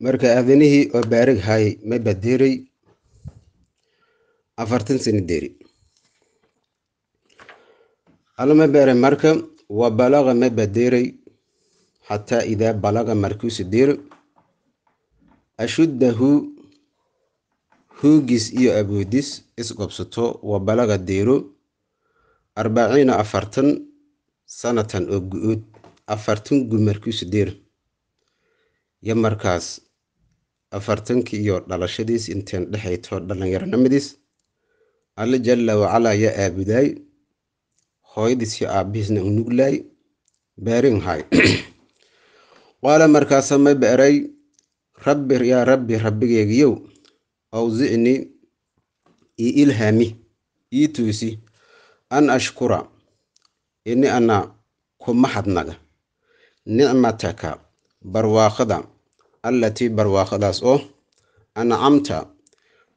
marka aadanihii oo baarig haayay maba badiiray afartan sana deeri alama ma beere marka wa balaga ma badeeray xataa idaa balaga markuusi deero ashuddahu huugis iyo aboodis isgobsato wa balaga deero arbaciina afartan sanatan oo gu-ood afartan gu markuusi deero yo markaas afartanki iyo dhalashadiis inteen dhexaytoo dhallinyaronimadiis alla jalla wacalaa yaa aabudaay hooyadiis iyo aabihiisna u nuglaay beerinhay qaala (clears throat) markaasa ma beeray rabbi yaa rabbi rabbigeygiyow awzicnii ii ilhaami ii tuysi an ashkura ini ana ku maxadnaga nicmataka barwaaqada allatii barwaaqadaas oo ancamta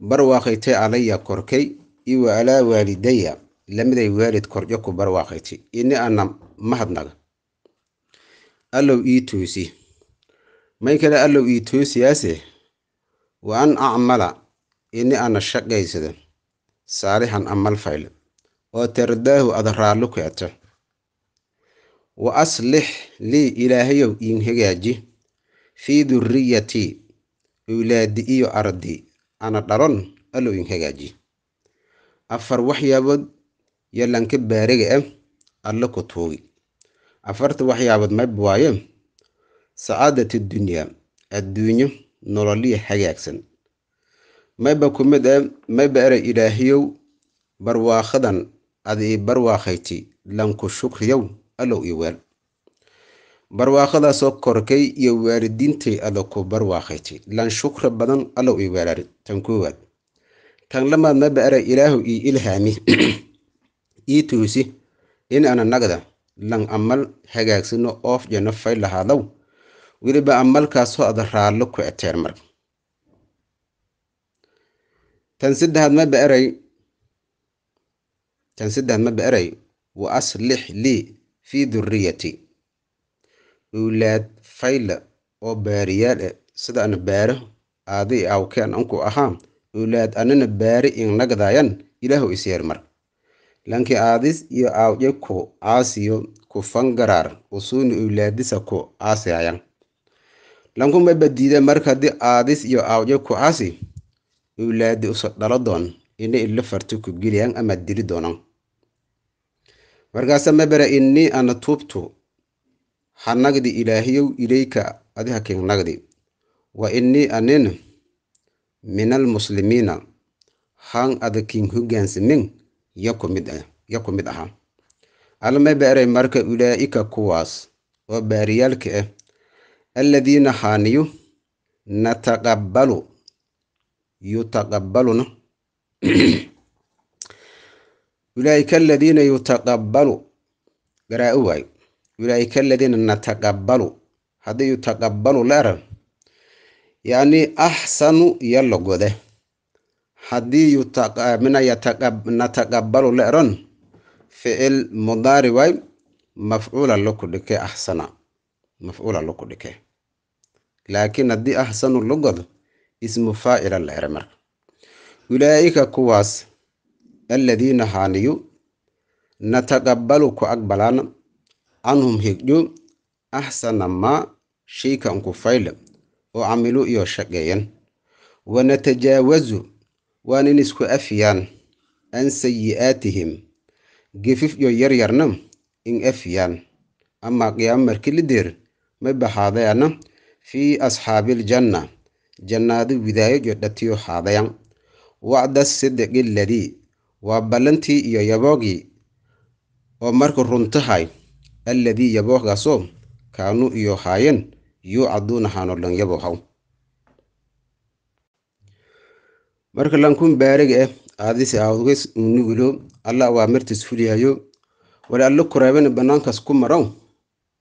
barwaaqaytay calaya korkay iyo wa calaa waalidaya lamiday waalid koryo ku barwaaqayti ini ana mahadnaga allow ii toosi may kale allow ii toosiyaase wa an acmala ini ana shaqaysado saalixan amal fayl oo tardaahu ada raallu ku eto wa aslix lii ilaahayow iin hagaaji fii durriyatii owlaadi iyo ardi ana dhalon allow iin hagaaji afar waxyaabood iyo lanka baariga eh alla ku tuugi afarta waxyaabad mayb waaye sacaadati dunyaa adduunyo nololiya hagaagsan mayba ku mid eh mayba ere ilaahiyow barwaaqadan ada ii barwaaqayti lanku shukriyow allow i weel barwaaqadaasoo korkay iyo waalidiintay ada ku barwaaqayti lan shukra badan allow i weelari tan koowaad tan lamaad mayba ere ilaahu ii ilhaami (clears throat) ii tuysi in aan annagada lang amal hagaagsino oof janno fay lahaadow weliba amalkaasoo ada raallo ku eteer mar tan saddexaad ma baeray tan saddexaad ma baeray wa aslix lii fii durriyati dhowlaad fayla oo baariyaal eh sidaan baaro aadii awkeen anku ahaa dhowlaad annana baari in nagdaayan ilaahu isyeer mar lanki aadis iyo awdyeku aasiyo ku fangarar usuni ulaadisa ku aasihayan lanku mabadiida mar aadis iyo awdye ku aasi ulaadi usa dhalo doon ina ilo farto ku geliyan ama dili doonan markaasa mabara inii ana tuubtu ha nagdi ilaahiyow ileyka adiha kin nagdi wa inii anin min almuslimiina han adakin hogaansamin iyo ku mid ahaa allama baaray marka ulaa'ika kuwaas oo baariyaalka ah eh, alladiina haaniyu nataqabbalu yutaqabbaluna (clears throat) ulaa'ika aladiina yutaqabbalu garaa-u waayo ulaa'ika aladiina nataqabbalu haddii yutaqabbalu la era yacnii axsanu iyo la goda Eh, haddii min nataqabalu la ficil mudaari way mafcuula laku dhike axsana mafcuula laku dhike laakiin haddii axsanu lugod ismu faacila la ere marka ulaa'ika kuwaas aladiina haaniyu nataqabalu ku aqbalaana canhum higdhu ahsana maa shaykan ku fayle oo camilu iyo shaqeeyan wanatajaawadu waan in isku afiyaan an sayi'aatihim gefif gefifyo yaryarna in afiyaan amaa qiyaamo markilideer may baxaadayaana fii asxaabiiljanna jannaado widaayajo dhatiyo haadayan wacda sidiqi ladii waa ballantii iyo yaboogii oo marka runtahay alladii yabooggaasoo kaanuu iyo haayeen yuucaduunahaano dhan yabohaw marka lankun baarige ah, aadise awdgays unugilo alla waa martis fuliyaayo wala allo koraabana banaankaas ku maraw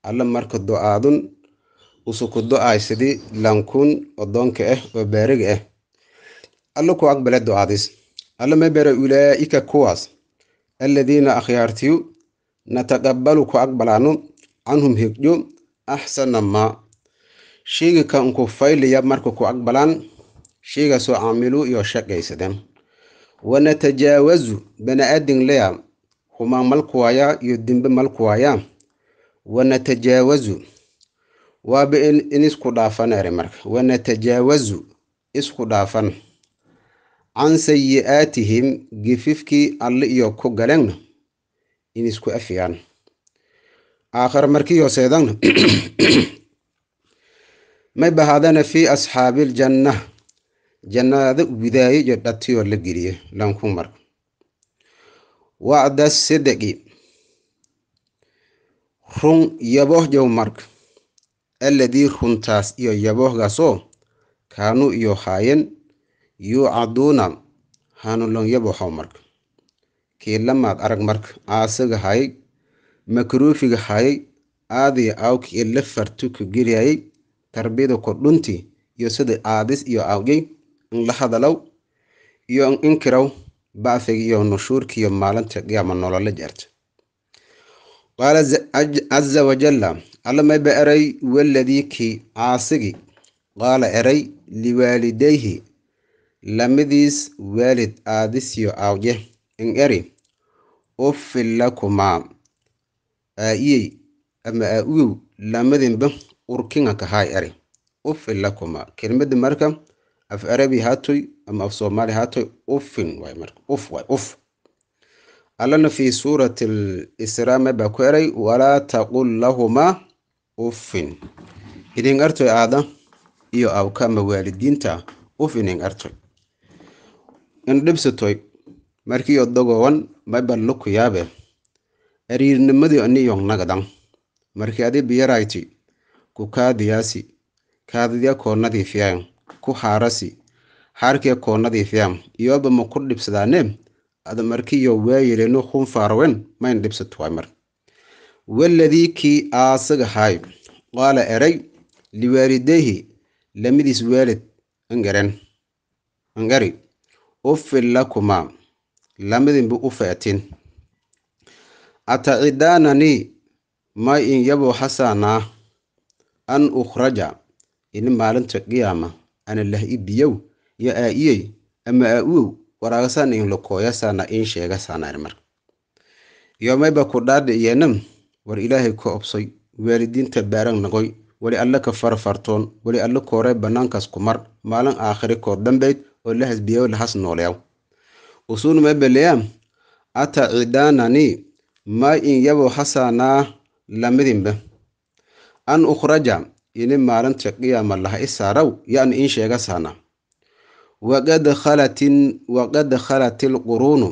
alla marka doaadun aadun usuku do lankun odoonka ah oo baariga ah alla ku aqbale do-aadis alla mabara ulaa'ika kuwaas alladiina akhyaartiyu nataqabalu ku aqbalaano canhum hegjo axsana maa sheegi kan ku fayliya marka ku aqbalaan soo camiluu iyo shaqaysadeen wanatajaawazu bani-aadin leya xumaan malkuwaayaa iyo dembe malkuwaayaa wanatajaawazu waaba in isku dhaafan ere marka wanatajaawazu isku dhaafan can sayi-aatihim gififkii alle iyo ku galenna in isku afiyaan aakhar markii hooseedana (coughs) may bahaadana fii asxaabi iljannah jannaado widaayo iyo dhatiyo la geliyo lanku marka wacda sidqi run yaboohjow marka alladii runtaas iyo yaboohgaasoo kaanuu iyo haayen yuucaduuna haanulon yaboohow marka kii lamaad arag marka aasiga hayay makruufiga hayay aadiya aawki ee la fartuka gelayay tarbiyada kordhunti iyo sida aadis iyo awgyay la hadalow iyo inkirow ba'figa iyo nushuurka iyo maalinta qiyaama nolola jeerta qaala caza wajalla alla mayba eray waladii kii caasigii qaala eray liwaalidayhi lamidiis waalid aadisiyo aawje in eri uffin lakumaa aa'iyey ama aa-ugow lamadinba urkinga kahaay eri uffin lakumaa kelmadda marka af arabi haatoy ama af soomaali haatoy ufin waay marka uf waay uf allana fii suurati lisraa mabaa ku eray walaa taqul lahumaa ufin inin artoy aada iyo awka ama waalidiinta uf inin artoy indhibsatoy markii odagowan maban luku yaabe ariirnimadii ani yongnagadan markii adi biyarayti ku kaadiyaasi koonadii fiyayan ku haarasi haarkee koonnadii fiyam iyooba ma ku dhibsadaane ada markiyo waayileenu hun faarawen mayn dhibsato waay mar waladii kii aasaga haay qaala eray liwaalideyhi lamidis waalid angaren angari ufin lakuma lamadinbu u feetin atacidaananii may in yaboo xasaanaa an ukhraja ini maalinta qiyaama analah idiyow yo aaiyey ama aawow waraagasana inlokoyasana insheegasana armar yoomayba ku iyenam war ilaahay ka obsoy waalidiinta baarag nagoy weli alla ka farfartoon weli alle kooree bannaankaas ku mar maalin aakhiri koor dambayd oo la hasbiyow lahas nooleyaw usuunumay ata cidaananii maa in yabow hasaanaa lamidinba an ukhraja ini maalinta qiyaama laha isaarow yaanu in sheega saana waqad khalatin waqad khalat ilquruunu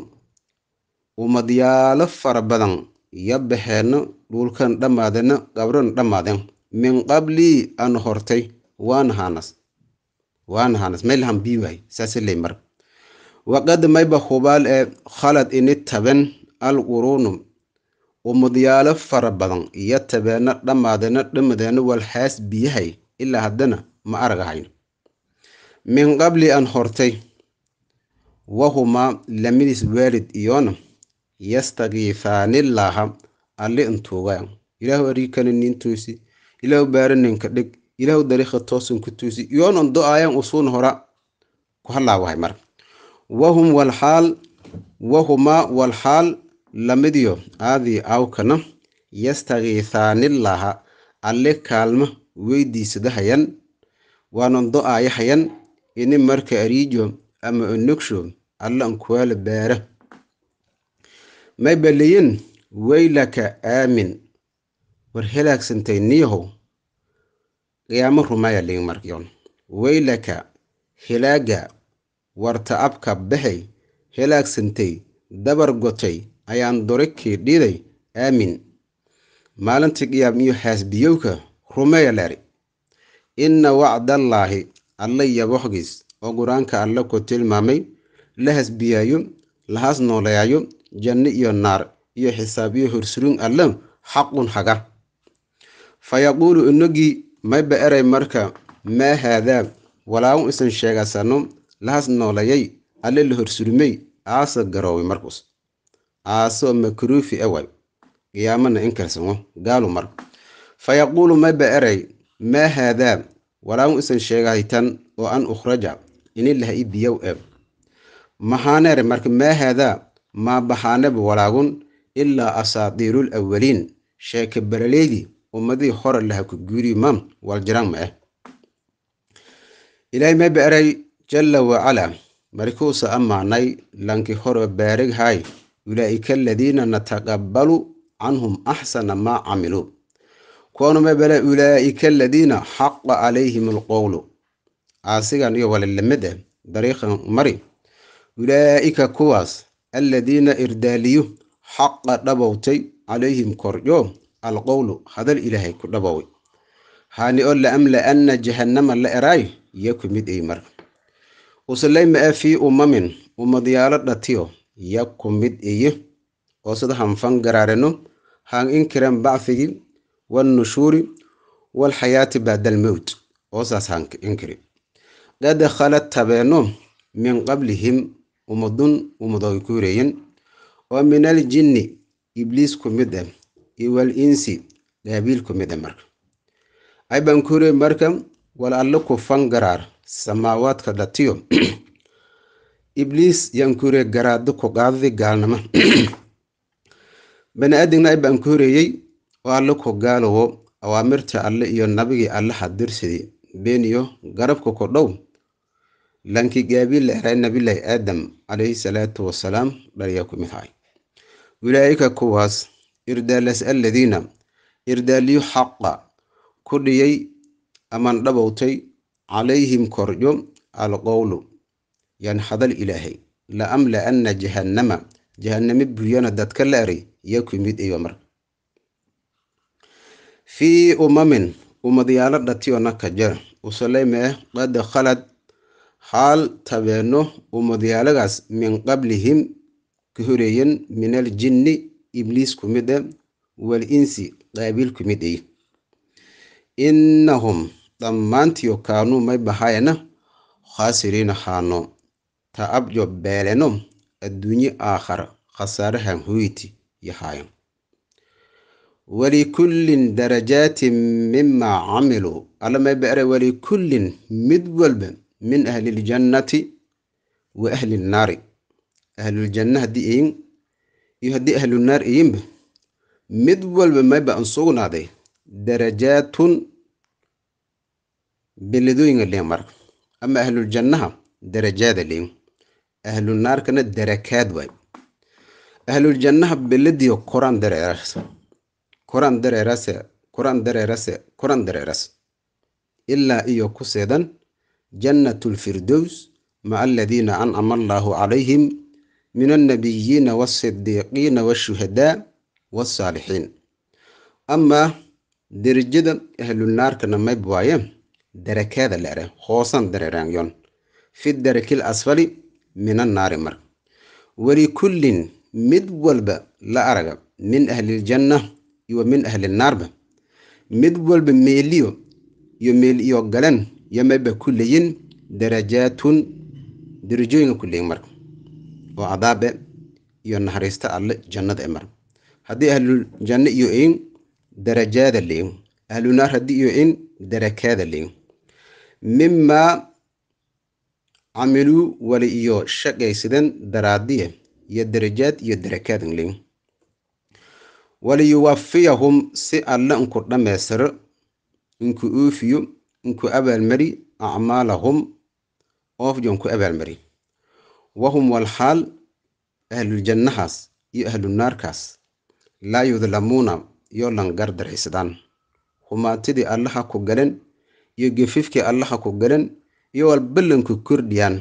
umadyaalo fara badan ya baxeenno dhuulkan dhammaadeenna gabdhon dhammaadeen min qablii an hortay waan waqad mayba hubaal ee khalad ini taben alquruunu umudyaalo fara badan iyo tabeenno dhammaadeenna dhammadeenna walxaas biyahay ilaa haddana ma aragahayno min qabli aan hortay wahumaa lamidis waalid iyoona yastakiifaanilaaha alli intuugaa ilaahu nin nintuusi ilaahu baaraninka dhig ilaahu dariiqa toosan ku tuusi iyoonan do usuun hora ku hadlaawahay mara wahum walxaal wahumaa walxaal lamidyo aadii awkana yastakiihaanillaaha alle kaalma weydiisadahayan waanan do-aayahayan ini marka ariijo ama onugsho alla kuwaala baara may baliyin weylaka aamin war helaagsantay niyahow qiyaamo rumaya liin markiyon weylaka hilaaga warta abka baxay helaagsantay dabar gotay ayaan dorikii dhiiday aamin maalintii qiyaam iyo haasbiyowka rumeya laari ina wacdallaahi alle yabohgiis oo qur-aanka alle ku tilmaamay la hasbiyaayo lahaas nooleyaayo janni iyo naar iyo xisaab iyo horsurin alle xaqun haga fa yaquulu inagii mayba eray marka maa haadaa walaawun isan sheegasano lahaas nooleeyay alle la horsurmay aasa garooway markuus aasoo makruufi away qiyaamana in gaalu mar fayaquulu maba erey maa haadaa walaam usan sheegahaytan oo an ukhraja inilah i diyow eb maxaaneere marka maa haadaa maa bahaaneba walaagun ilaa asaatiirul awaliin sheeke baraleydii ummadii hore laha ku guuri maam waljiraan ma eh ilaahay maba erey jalla wacalaa markuusa ammaanay lanki horo baarig hay ulaa'ika aladiina nataqabalu canhum axsana maa camiluu kuwaanuma bale ulaa'ika aladiina xaqa calayhim alqowlu aasigan iyo walalamada dariiqan mari ulaa'ika kuwaas alladiina irdaaliyu xaqa dhabowtay calayhim koryo alqowlu hadal ilaahay ku dhabowy haani oo laamla'anna jahannama la eraay iyo ku mid ay mar usulayma ee fii ummamin ummadyaalo dhatiyo ya ku mid oo oosada han fangaraarenno han inkiran bacfigi wannushuuri walxayaati bacda almowt oosaas han inkiri qad khalad tabeeno min qablihim umadun ummadooga ku oo min aljinni ibliis ku mid ah eh, iyo walinsi qaabiil ku mid ah eh marka ay baan ku marka wal alle ku fangaraar samaawaadka dhatiyo (clears throat) ibliis yaan ku huriyey garaado ku qaadadii gaalnimo bani oo alle ku gaalowo awaamirta alle iyo nabigii allaha dirsidii beeniyo garabka ku dhow lankii gaabiil la eray nabilaahi aadam calayhi salaatu wasalaam dhaliyaa ku mid ahay wulaa'ika kuwaas irdaalas aladiina irdaaliyo xaqa ku dhiyay aman dhabowtay calayhim korjo alqowlu yaan hadal ilaahay laamlaanna jahannama jahanname buryana dadka la eray yaa ku imid ayba marka fii umamin ummadayaalo dhationa ka jar usaleyme eh qad khalad xaal tabeeno ummadayaalogaas min qablihim ka horeeyen min aljinni ibliis ku mid eh, wal insi qaabiil ku mid ay eh. innahum dhammaantiyo kaanuu may bahaayana khaasiriina xaano taabjo beelenom adduunye aakhar khasaarahan hoyti yahayan walikullin darajaatin mimaa camiluu allama bare walikullin mid walba min ahliljannati wa ahli nnaari ahluljanna haddii iyin iyo haddii ahlunaar iyinba mid walba mayba an sugnaaday darajaatun beledooyinga leen marka ama ahluljannaha darajaada leen ahlunaarkana darakaad waay ahluljannaha beladiyo koraan dareerase koraan dareerase koraan dareerase koraan dareerase ilaa iyo ku seedan jannatu lfirdows maa aladiina ancama allaahu calayhim min alnabiyiina waasidiiqiina washuhadaa waasaalixiin amaa derajada ahlunaarkana mayb waaye darakaada lere hoosaan dareeraanyon fi darakil asfali min annaari marka kullin mid walba la araga min ahliljanna iyo min ahlinaarba mid walba meeliyo iyo meel iyo galan yamaba ku leeyin darajaatun darajooyinka ku leeyin marka oo adaabe iyo naxariista alle jannada e marka haddii ahlujanno iyo in darajaada leeyin ahlunaar haddii iyo in darakaada leeyin mimaa camiluu wali iyo shaqaysadan daraadiye iyo darajaad iyo darakaadnli waliyuwafiyahum si alle inku dhammaystiro inku uufiyo inku abaalmari acmaalahum oofjo inku abaalmari wahum walxaal ahluljannahaas iyo ahlunaarkaas laa yudlamuuna iyo langar daraysadaan humaatidii allaha ku galan iyo gefifkii allaha ku galan iyo walbalanku kordhiyaan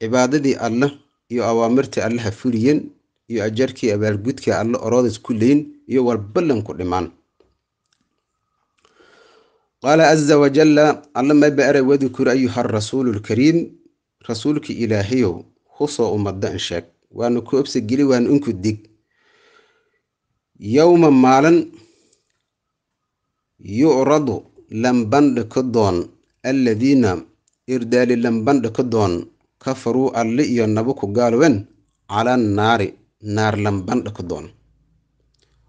cibaadadii allah iyo awaamirtii allaha fuliyen iyo ajarkii abaalgudkii alla oroodas ku leyn iyo walbalanku dhimaan qaala caza wajalla alla mabaara wadukur ayuha rasuulu lkariim rasuulka ilaahayow husoo ummadda in sheeg waanu ku obsa geli waanu inku dig yowma maalin yucradu lambandhiko doon alladiina irdaali lambandha ka doon kafaruu alli iyo nabu ku gaalwen calaa naari naar lambandha ka doon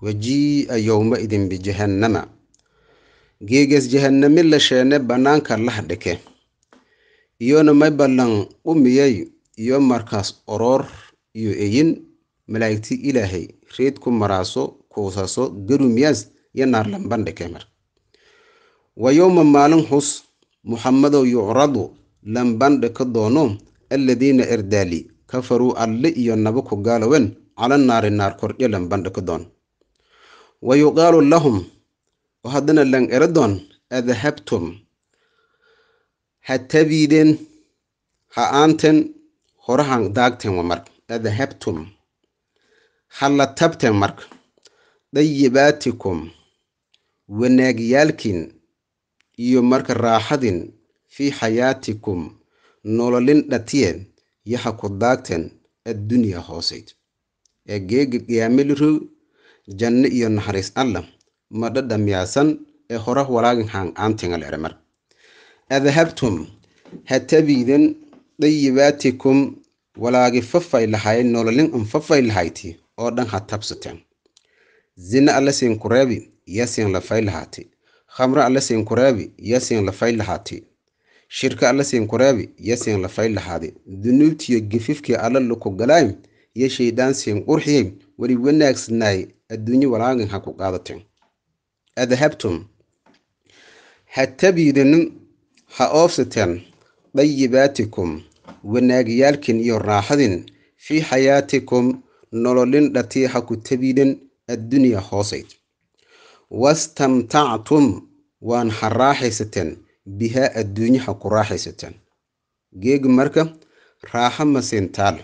wajii'a yowma-idin bijahannama geeges jahannami la sheene bannaanka lah dheke iyona may ballan umiyey iyo markaas oroor iyo eyin malaa'igti ilaahay reed ku maraaso kuusaso garumiyaas iyo naar lambandheke mar wa yowma maalin xus muxammadow yucradu lambandhe ka doono alladiina erdaali kafaruu alle iyo naba ku gaalowen cala naari naar kordhyo lambandhe ka doon wa yuqaalu lahum oo haddana lan ere doon adhabtum ha tabiideen ha aanten horahan daagteen wa marka adhabtum ha la tabteen marka dayibaatikum wanaagyaalkiin iyo marka raaxadin fii xayaatikum nololin dhatiyen yaha ku daagteen addunyaa hoosayd ee geega qiyaame lirow janno iyo naxariis alla ma dhadhamiyaasan ee hora walaagin haancaantinga leeremar adahabtum ha tabiiden dayibaatikum walaagi fafay lahayen nololin an fafay lahayti oo dhan ha tabsateen zina alla siin kureebi iyo siin lafay lahaati khamre allasin kuraabi yaasiin la fayd laxaatay shirka allasin kuraabi yaasiin la fayd laxaaday dunuubtiyo gififkii alla lukugalaym iyo shayddaansiin qurxiyey weli wanaagsanaaye adduunyo walaagin ha ku qaadatay adhabtum ha tabiidin ha oofsateen dayibaatikum wanaagyaalkin iyo raaxadin fii xayaatikum nololin dhatii ha ku tabiidin adduniya hoosayd wastamtactum waan ha raaxaysateen bihaa adduunyaha ku raaxaysateen geegi marka raaxa masiintaan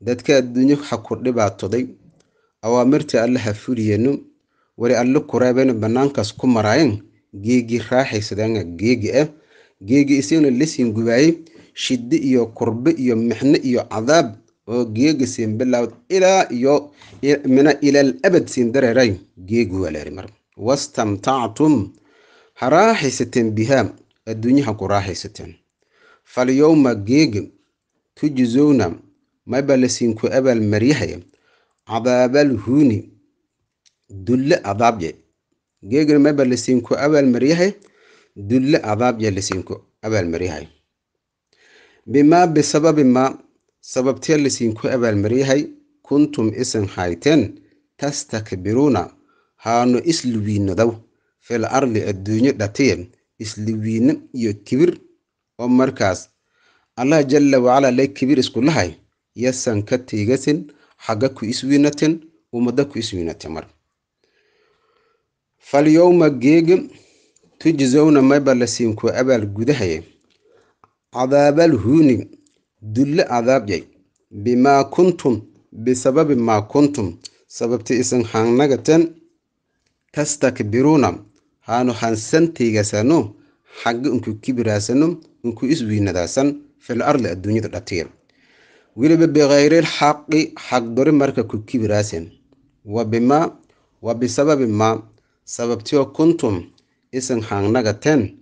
dadka adduunyo ha ku dhibaatoday awaamirta alle ha fuliyeenno wali alle kuraabeena bannaankaas ku maraayen geegii raaxaysadanga ah, geegi ah geegi isagana lasiin gubaayey shiddo iyo kurbe iyo mixno iyo cadaab oo geegi siin bilowd ilaa iyo mina ilaal abad siin dareeray geegi waa layihi mar wastamtactum ha raaxaysateen bihaa adduunyaha ku raaxaysateen falyowma geegi tujisowna maba lasiinku abaalmaryahaya cadaabal huuni dulle adaabye geegina maba lasiinku abaalmaryahay dulle adaabye lasiinku abaalmaryahay bimaa bisababi maa sababtee lasiinku abaalmaryahay kuntum isan hayteen tastakbiruuna haano isliwiinadow fil ardi adduunyo dhatiye isliwiinno iyo kibir oo markaas allah jalla wacala lay kibir iskulahay yasan ka tiigasin xagga ku iswiinatin ummadda ku iswiinate mar falyowma geega tujsowna mayba lasiinku abaal gudahaye cadaabal huuni dulle adaabyay bimaa kuntum bisababi maa kuntum sababti isin hangnagaten tastakbiruuna haanu hansantaygaasaano xagga unku kibiraasano unku iswiinadaasan filardi arli adduunyada dhatiir weliba bikayri xaqdori marka ku kibiraasen wa bimaa wa bisababi maa sababtiyo kuntum isan hangnagaten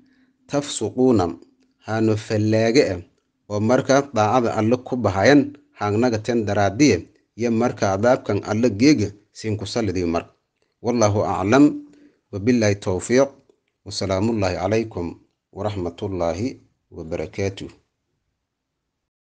tafsuquuna haanu fallaaga ah oo markaa daacada alle ku bahayan haagnagaten daraadiye iyo marka adaabkan alle geega siinku sallidiyo mar wallaahu aclam wabilaahi towfiiq wasalaamullaahi calaykum waraxmatullaahi wabarakaatuh